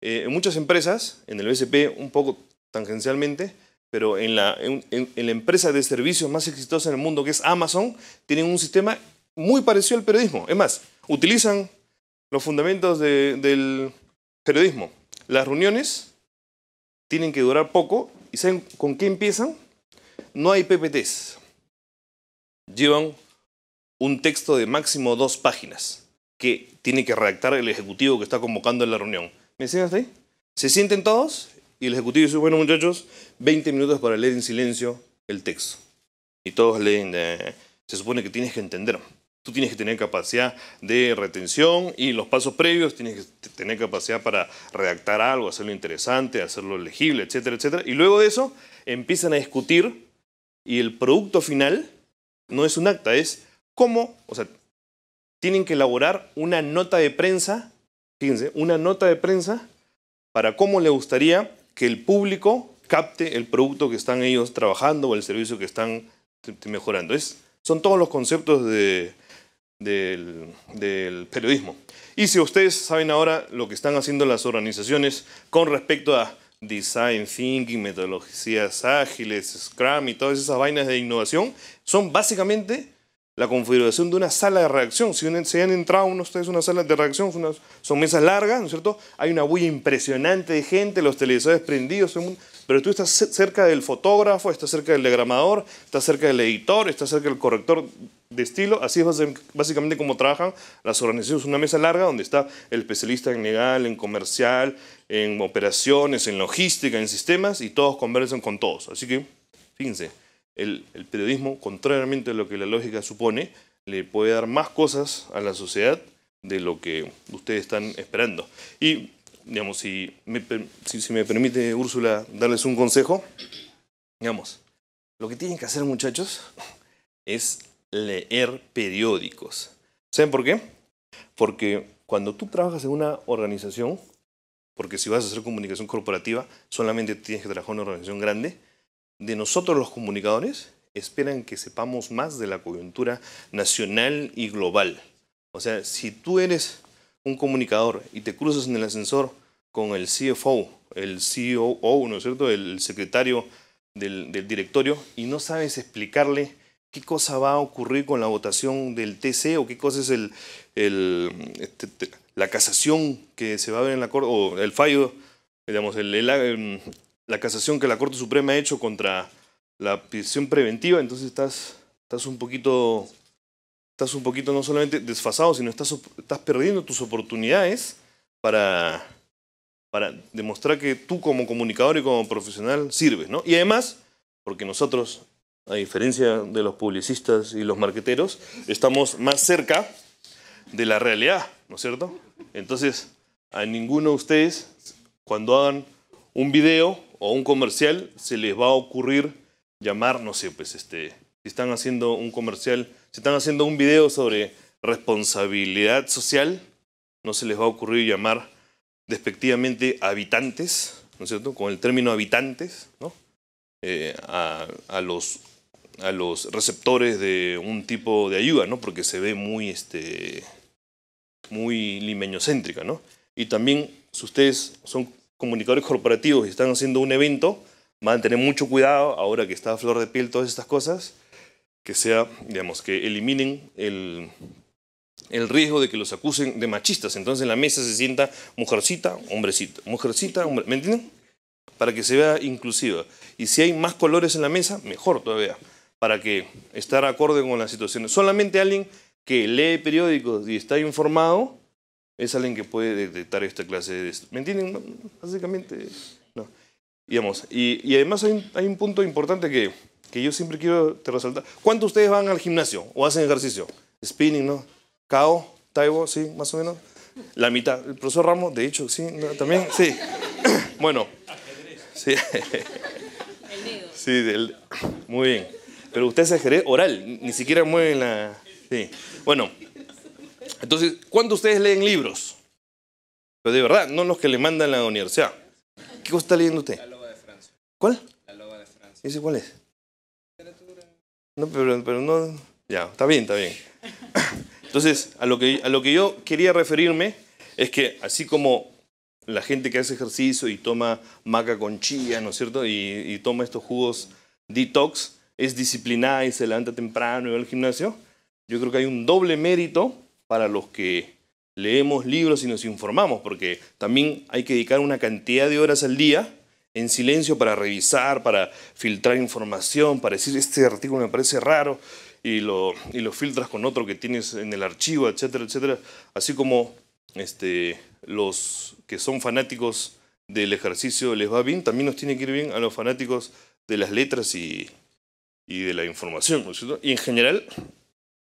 Eh, en muchas empresas, en el BSP un poco tangencialmente, pero en la, en, la empresa de servicios más exitosa en el mundo, que es Amazon, tienen un sistema muy parecido al periodismo. Es más, utilizan los fundamentos del periodismo. Las reuniones tienen que durar poco y ¿saben con qué empiezan? No hay PPTs. Llevan un texto de máximo dos páginas que tiene que redactar el ejecutivo que está convocando en la reunión. ¿Me siguen ahí? Se sienten todos y el ejecutivo dice, bueno muchachos, 20 minutos para leer en silencio el texto. Y todos leen, se supone que tienes que entender. Tú tienes que tener capacidad de retención y los pasos previos tienes que tener capacidad para redactar algo, hacerlo interesante, hacerlo legible, etcétera, etcétera. Y luego de eso empiezan a discutir y el producto final no es un acta, es cómo, o sea, tienen que elaborar una nota de prensa, fíjense, una nota de prensa para cómo le gustaría que el público capte el producto que están ellos trabajando o el servicio que están mejorando. Es, son todos los conceptos de, del, del, periodismo. Y si ustedes saben ahora lo que están haciendo las organizaciones con respecto a design thinking, metodologías ágiles, Scrum y todas esas vainas de innovación, son básicamente la configuración de una sala de reacción. Si se han entrado ustedes a una sala de reacción, son, mesas largas, ¿no es cierto? Hay una bulla impresionante de gente, los televisores prendidos, pero tú estás cerca del fotógrafo, estás cerca del diagramador, estás cerca del editor, estás cerca del corrector de estilo. Así es básicamente como trabajan las organizaciones. Una mesa larga donde está el especialista en legal, en comercial, en operaciones, en logística, en sistemas, y todos conversan con todos. Así que, fíjense el, periodismo, contrariamente a lo que la lógica supone, le puede dar más cosas a la sociedad de lo que ustedes están esperando. Y, digamos, si me permite, Úrsula, darles un consejo, digamos, lo que tienen que hacer, muchachos, es leer periódicos. ¿Saben por qué? Porque cuando tú trabajas en una organización, porque si vas a hacer comunicación corporativa, solamente tienes que trabajar en una organización grande, de nosotros los comunicadores esperan que sepamos más de la coyuntura nacional y global. O sea, si tú eres un comunicador y te cruzas en el ascensor con el CFO, el COO, e ¿no es cierto?, el secretario del, directorio, y no sabes explicarle qué cosa va a ocurrir con la votación del TC o qué cosa es el, el este, la casación que se va a ver en la Corte, o el fallo, digamos, el, el, em, la casación que la Corte Suprema ha hecho contra la prisión preventiva, entonces estás, estás un poquito, estás un poquito no solamente desfasado, sino estás, estás perdiendo tus oportunidades para, para demostrar que tú como comunicador y como profesional sirves, ¿no? Y además, porque nosotros, a diferencia de los publicistas y los marqueteros, estamos más cerca de la realidad, ¿no es cierto? Entonces, a ninguno de ustedes, cuando hagan un video, o un comercial se les va a ocurrir llamar, no sé, pues este, si están haciendo un comercial, si están haciendo un video sobre responsabilidad social, no se les va a ocurrir llamar despectivamente habitantes, ¿no es cierto? Con el término habitantes, ¿no? Eh, a, a, los, a los receptores de un tipo de ayuda, ¿no? Porque se ve muy, este, muy limeñocéntrica, ¿no? Y también, si ustedes son comunicadores corporativos y están haciendo un evento, van a tener mucho cuidado ahora que está a flor de piel todas estas cosas, que sea, digamos, que eliminen el, el riesgo de que los acusen de machistas. Entonces en la mesa se sienta mujercita, hombrecito, mujercita, hombre, ¿me entienden? Para que se vea inclusiva. Y si hay más colores en la mesa, mejor todavía, para que estar acorde con las situaciones. Solamente alguien que lee periódicos y está informado es alguien que puede detectar esta clase de... ¿Me entienden? Básicamente, no. Digamos, y, además hay un, punto importante que, yo siempre quiero resaltar. ¿Cuántos de ustedes van al gimnasio o hacen ejercicio? Spinning, ¿no? Cao, taibo, sí, más o menos. La mitad. El profesor Ramos, de hecho, sí, también, sí. <coughs> bueno. Sí. <laughs> Sí, muy bien. Pero usted se ajedrez oral, ni siquiera mueve la... Sí. Bueno. Entonces, ¿cuándo ustedes leen libros? Pero de verdad, no los que le mandan a la universidad. ¿Qué cosa está leyendo usted? La Loba de Francia. ¿Cuál? La Loba de Francia. ¿Ese cuál es? No, pero, pero no... Ya, está bien, está bien. <coughs> Entonces, a lo, que, a lo que yo quería referirme es que así como la gente que hace ejercicio y toma maca con chía, ¿no es cierto? Y, y toma estos jugos detox, es disciplinada y se levanta temprano y va al gimnasio, yo creo que hay un doble mérito para los que leemos libros y nos informamos, porque también hay que dedicar una cantidad de horas al día en silencio para revisar, para filtrar información, para decir, este artículo me parece raro, y lo, y lo filtras con otro que tienes en el archivo, etcétera, etcétera. Así como este, los que son fanáticos del ejercicio les va bien, también nos tiene que ir bien a los fanáticos de las letras y, y de la información, ¿no Y en general,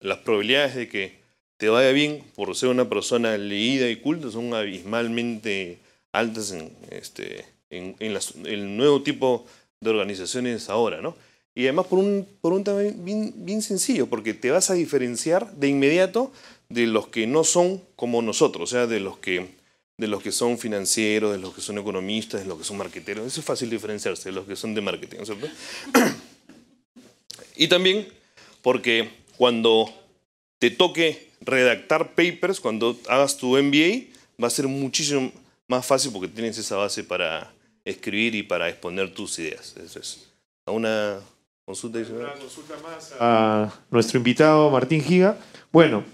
las probabilidades de que te vaya bien por ser una persona leída y culta son abismalmente altas en, este, en, el nuevo tipo de organizaciones ahora, ¿no? Y además por un, por un tema bien, bien, sencillo, porque te vas a diferenciar de inmediato de los que no son como nosotros, o sea, de los que, de los que son financieros, de los que son economistas, de los que son marqueteros. Eso es fácil diferenciarse, de los que son de marketing, <coughs> y también porque cuando te toque redactar papers cuando hagas tu MBA va a ser muchísimo más fácil porque tienes esa base para escribir y para exponer tus ideas. Eso es. A una consulta más a... nuestro invitado Martín Giga. Bueno,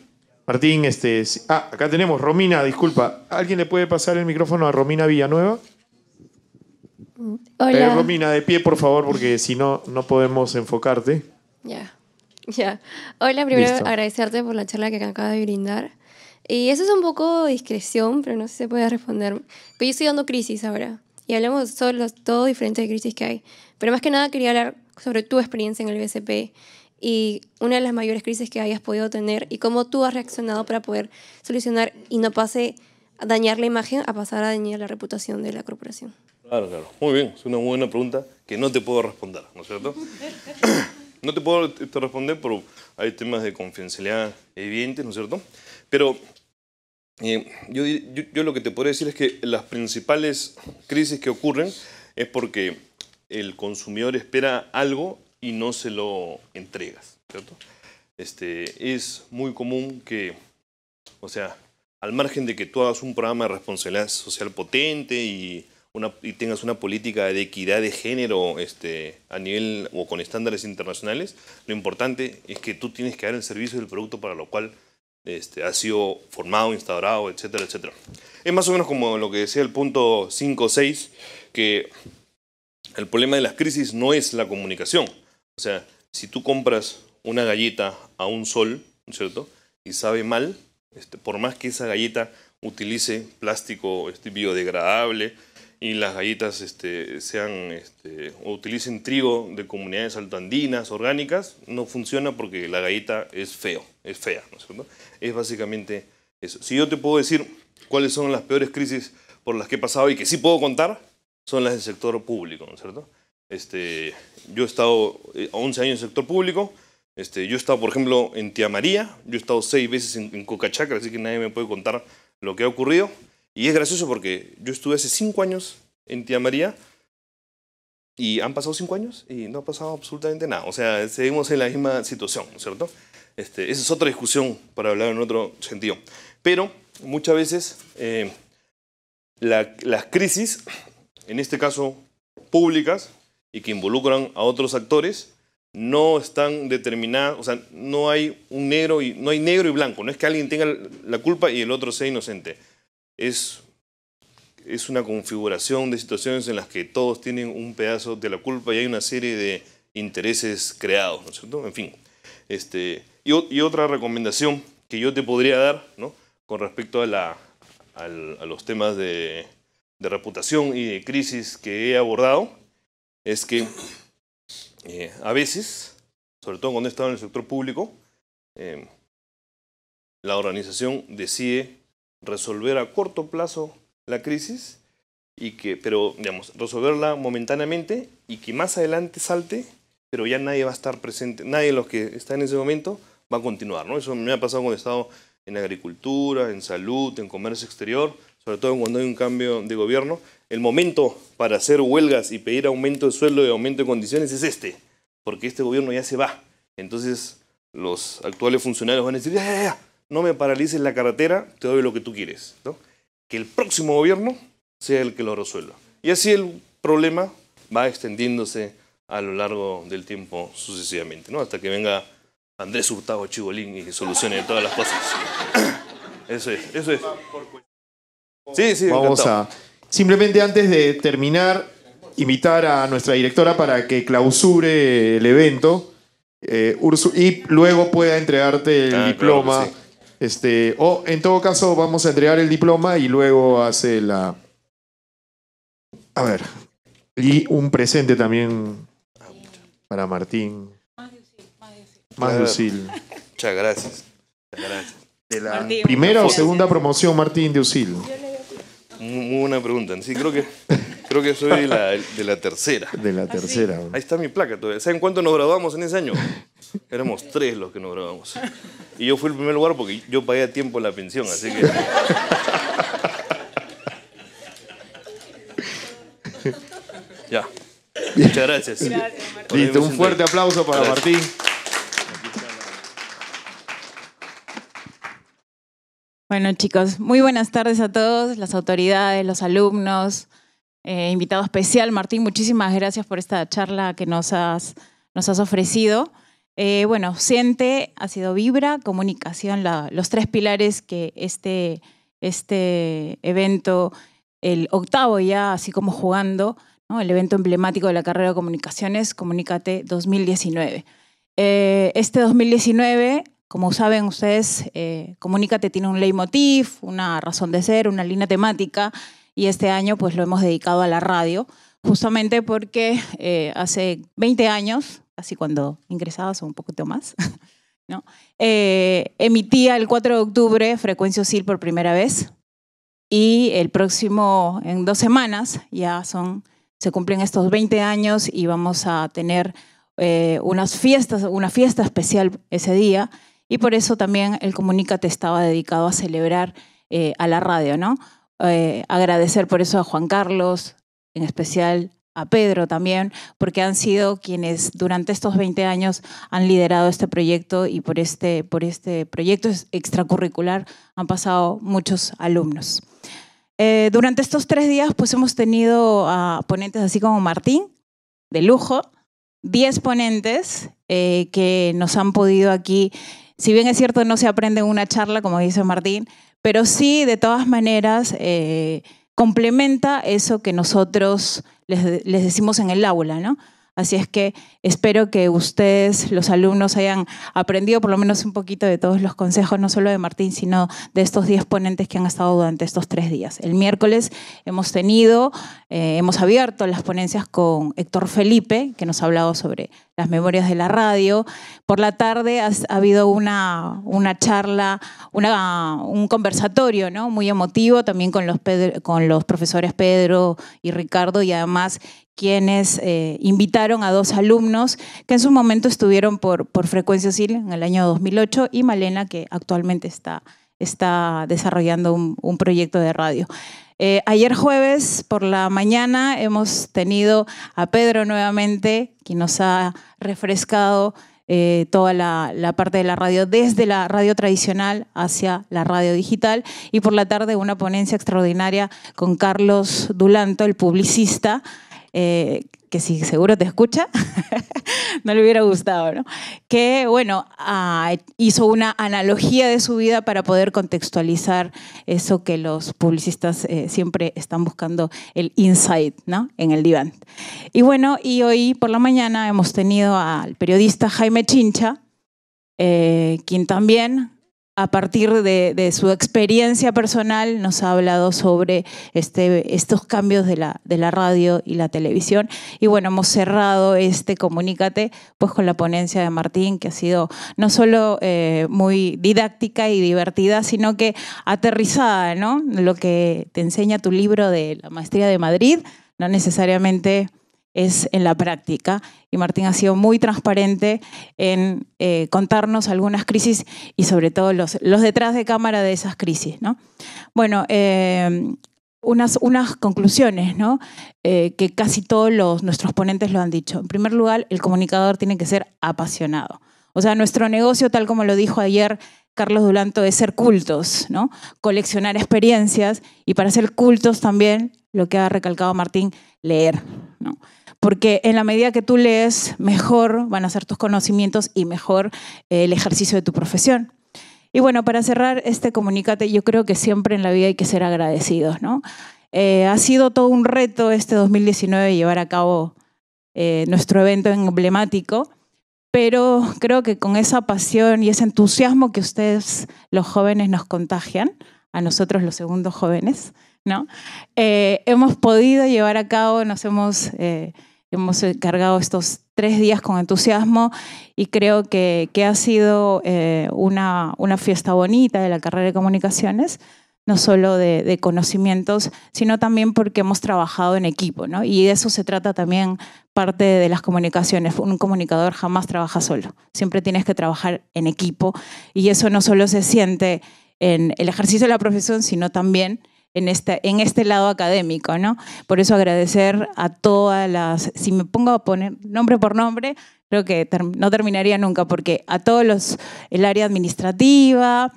Martín, este. Ah, acá tenemos Romina, disculpa. ¿Alguien le puede pasar el micrófono a Romina Villanueva? Hola. Eh, Romina, de pie, por favor, porque si no, no podemos enfocarte. Ya. <laughs> Ya. Hola, primero agradecerte por la charla que acabas de brindar. Y eso es un poco discreción, pero no sé si se puede responder. Pero yo estoy dando crisis ahora. Y hablamos sobre todo diferentes crisis que hay. Pero más que nada quería hablar sobre tu experiencia en el BCP y una de las mayores crisis que hayas podido tener y cómo tú has reaccionado para poder solucionar y no pase a dañar la imagen a pasar a dañar la reputación de la corporación. Claro, claro. Muy bien. Es una buena pregunta que no te puedo responder, ¿no es cierto? <laughs> No te puedo responder, pero hay temas de confidencialidad evidentes, ¿no es cierto? Pero eh, yo, lo que te puedo decir es que las principales crisis que ocurren es porque el consumidor espera algo y no se lo entregas, ¿cierto? Este, es muy común que, o sea, al margen de que tú hagas un programa de responsabilidad social potente y y tengas una política de equidad de género este, a nivel o con estándares internacionales, lo importante es que tú tienes que dar el servicio del producto para lo cual este, ha sido formado, instaurado, etcétera, etcétera. Es más o menos como lo que decía el punto 6, que el problema de las crisis no es la comunicación. O sea, si tú compras una galleta a un sol, cierto? Y sabe mal, este, por más que esa galleta utilice plástico biodegradable, y las galletas este, sean, este, o utilicen trigo de comunidades altandinas orgánicas, no funciona porque la galleta es feo, es fea, ¿no es Es básicamente eso. Si yo te puedo decir cuáles son las peores crisis por las que he pasado y que sí puedo contar, son las del sector público, ¿no es cierto? Este, yo he estado 11 eh, años en el sector público, este, yo he estado, por ejemplo, en Tía María, yo he estado seis veces en, en Cocachacra, así que nadie me puede contar lo que ha ocurrido. Y es gracioso porque yo estuve hace cinco años en Tía María y han pasado cinco años y no ha pasado absolutamente nada. O sea, seguimos en la misma situación, cierto? Este, esa es otra discusión para hablar en otro sentido. Pero muchas veces eh, las crisis, en este caso públicas, y que involucran a otros actores, no están determinadas, o sea, no hay un negro y no hay negro y blanco, no es que alguien tenga la culpa y el otro sea inocente es, es una configuración de situaciones en las que todos tienen un pedazo de la culpa y hay una serie de intereses creados, ¿no es cierto? En fin. Este, y, otra recomendación que yo te podría dar, Con respecto a, la, los temas de, reputación y de crisis que he abordado, es que eh, a veces, sobre todo cuando he estado en el sector público, eh, la organización decide resolver a corto plazo la crisis, y que, pero digamos, resolverla momentáneamente y que más adelante salte, pero ya nadie va a estar presente, nadie de los que están en ese momento va a continuar. ¿no? Eso me ha pasado cuando he estado en agricultura, en salud, en comercio exterior, sobre todo cuando hay un cambio de gobierno. El momento para hacer huelgas y pedir aumento de sueldo y aumento de condiciones es este, porque este gobierno ya se va. Entonces los actuales funcionarios van a decir, ya, no me paralices la carretera, te doy lo que tú quieres. ¿no? Que el próximo gobierno sea el que lo resuelva. Y así el problema va extendiéndose a lo largo del tiempo sucesivamente, ¿no? hasta que venga Andrés Hurtado Chibolín y solucione todas las cosas. <coughs> Eso es, eso es. Sí, sí, Vamos a. Simplemente antes de terminar, invitar a nuestra directora para que clausure el evento eh, y luego pueda entregarte el ah, diploma. Este, o oh, en todo caso, vamos a entregar el diploma y luego hace la. A ver. Y un presente también para Martín. Más Usil. Muchas gracias. Muchas gracias. De la primera o segunda promoción, Martín de Usil. Muy buena pregunta. Sí, creo que, creo que soy de la, de la tercera. De la ah, tercera. Ahí está mi placa todavía. ¿Saben cuánto nos graduamos en ese año? Éramos tres los que nos grabamos. Y yo fui el primer lugar porque yo pagué a tiempo la pensión, así que... <laughs> ya. Muchas gracias. un fuerte aplauso para Martín. Bueno chicos, muy buenas tardes a todos, las autoridades, los alumnos, eh, invitado especial. Martín, muchísimas gracias por esta charla que nos has, nos has ofrecido. Eh, bueno, siente, ha sido vibra, comunicación, los tres pilares que este, este evento, el octavo ya, así como jugando, el evento emblemático de la carrera de comunicaciones, Comunicate 2019. Eh, este 2019, como saben ustedes, Comunicate eh, Comunícate tiene un leitmotiv, una razón de ser, una línea temática, y este año pues lo hemos dedicado a la radio, justamente porque hace 20 años así cuando ingresabas o un poquito más, <laughs> ¿no? Eh, emitía el 4 de octubre Frecuencia Sil por primera vez y el próximo, en dos semanas, ya son, se cumplen estos 20 años y vamos a tener eh, unas fiestas, una fiesta especial ese día y por eso también el Comunicate estaba dedicado a celebrar eh, a la radio, ¿no? agradecer por eso a Juan Carlos, en especial a Pedro también, porque han sido quienes durante estos 20 años han liderado este proyecto y por este, por este proyecto extracurricular han pasado muchos alumnos. Eh, durante estos tres días pues hemos tenido a ponentes así como Martín, de lujo, 10 ponentes eh, que nos han podido aquí, si bien es cierto no se aprende una charla, como dice Martín, pero sí de todas maneras... Eh, complementa eso que nosotros les, decimos en el aula, ¿no? Así es que espero que ustedes, los alumnos, hayan aprendido por lo menos un poquito de todos los consejos, no solo de Martín, sino de estos 10 ponentes que han estado durante estos tres días. El miércoles hemos tenido, eh, hemos abierto las ponencias con Héctor Felipe, que nos ha hablado sobre las memorias de la radio. Por la tarde ha habido una, una charla, una, un conversatorio ¿no? muy emotivo también con los, con los profesores Pedro y Ricardo y además quienes eh, invitaron a dos alumnos que en su momento estuvieron por, por Frecuencia SIL en el año 2008 y Malena que actualmente está, está desarrollando un proyecto de radio. Eh, ayer jueves por la mañana hemos tenido a Pedro nuevamente, quien nos ha refrescado eh, toda la, la, parte de la radio, desde la radio tradicional hacia la radio digital, y por la tarde una ponencia extraordinaria con Carlos Dulanto, el publicista, eh, que si seguro te escucha, <laughs> no le hubiera gustado, ¿no? Que, bueno, ah, hizo una analogía de su vida para poder contextualizar eso que los publicistas eh, siempre están buscando, el insight, ¿no? En el diván. Y bueno, y hoy por la mañana hemos tenido al periodista Jaime Chincha, eh, quien también a partir de, su experiencia personal, nos ha hablado sobre este, estos cambios de la, radio y la televisión. Y bueno, hemos cerrado este Comunícate pues, con la ponencia de Martín, que ha sido no solo eh, muy didáctica y divertida, sino que aterrizada, ¿no? Lo que te enseña tu libro de la Maestría de Madrid, no necesariamente es en la práctica. Y Martín ha sido muy transparente en eh, contarnos algunas crisis y sobre todo los, los, detrás de cámara de esas crisis. ¿no? Bueno, em, unas, unas, conclusiones ¿no? Eh, que casi todos los, nuestros ponentes lo han dicho. En primer lugar, el comunicador tiene que ser apasionado. O sea, nuestro negocio, tal como lo dijo ayer Carlos Dulanto, es ser cultos, ¿no? coleccionar experiencias y para ser cultos también, lo que ha recalcado Martín, leer. ¿no? porque en la medida que tú lees, mejor van a ser tus conocimientos y mejor eh, el ejercicio de tu profesión. Y bueno, para cerrar este comunicate, yo creo que siempre en la vida hay que ser agradecidos, ¿no? Eh, ha sido todo un reto este 2019 llevar a cabo eh, nuestro evento emblemático, pero creo que con esa pasión y ese entusiasmo que ustedes, los jóvenes, nos contagian, a nosotros los segundos jóvenes, ¿no? hemos podido llevar a cabo, nos hemos hemos eh, cargado estos tres días con entusiasmo y creo que, ha sido eh, una, una, fiesta bonita de la carrera de comunicaciones, no solo de, de, conocimientos, sino también porque hemos trabajado en equipo, ¿no? Y de eso se trata también parte de las comunicaciones. Un comunicador jamás trabaja solo, siempre tienes que trabajar en equipo y eso no solo se siente en el ejercicio de la profesión, sino también en este, en este lado académico, ¿no? Por eso agradecer a todas las, si me pongo a poner nombre por nombre, creo que no terminaría nunca, porque a todos los, el área administrativa,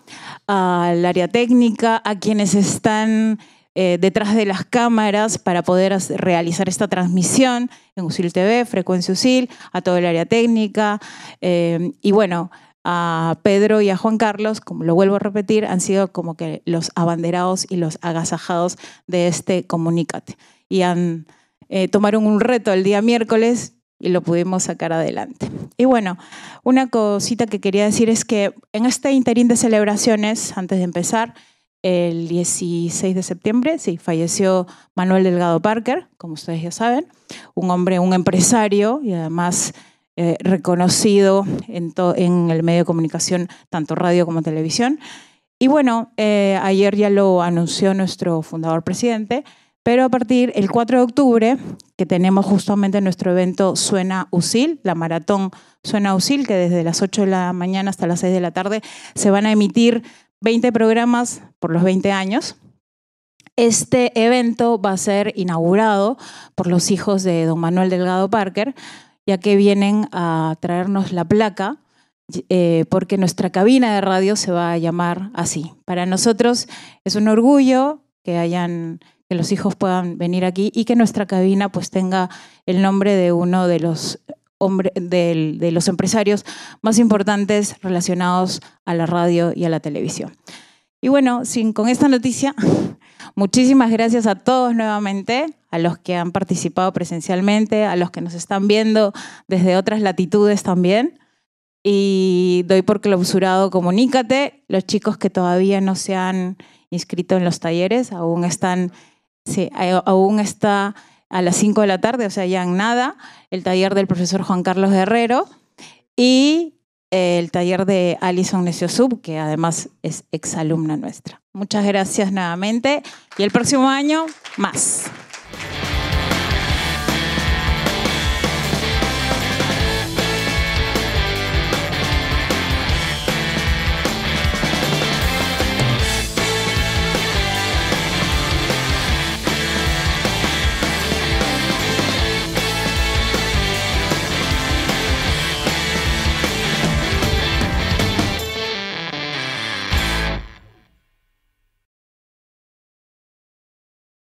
al área técnica, a quienes están eh, detrás de las cámaras para poder realizar esta transmisión en USIL TV, Frecuencia USIL, a todo el área técnica, eh, y bueno, a Pedro y a Juan Carlos, como lo vuelvo a repetir, han sido como que los abanderados y los agasajados de este Comunicate. Y han, eh, tomaron un reto el día miércoles y lo pudimos sacar adelante. Y bueno, una cosita que quería decir es que en este interín de celebraciones, antes de empezar, el 16 de septiembre, sí, falleció Manuel Delgado Parker, como ustedes ya saben, un hombre, un empresario y además eh, reconocido en, el medio de comunicación, tanto radio como televisión. Y bueno, eh, ayer ya lo anunció nuestro fundador presidente, pero a partir del 4 de octubre, que tenemos justamente nuestro evento Suena Usil, la maratón Suena Usil, que desde las 8 de la mañana hasta las 6 de la tarde se van a emitir 20 programas por los 20 años. Este evento va a ser inaugurado por los hijos de don Manuel Delgado Parker, ya que vienen a traernos la placa, eh, porque nuestra cabina de radio se va a llamar así. Para nosotros es un orgullo que hayan que los hijos puedan venir aquí y que nuestra cabina pues tenga el nombre de uno de los hombres, de los empresarios más importantes relacionados a la radio y a la televisión. Y bueno, sin, con esta noticia, <laughs> muchísimas gracias a todos nuevamente a los que han participado presencialmente, a los que nos están viendo desde otras latitudes también. Y doy por clausurado Comunícate. Los chicos que todavía no se han inscrito en los talleres aún están, aún está a las 5 de la tarde, o sea, ya en nada, el taller del profesor Juan Carlos Guerrero y el taller de Alison Necio Sub, que además es exalumna nuestra. Muchas gracias nuevamente y el próximo año más. Bye.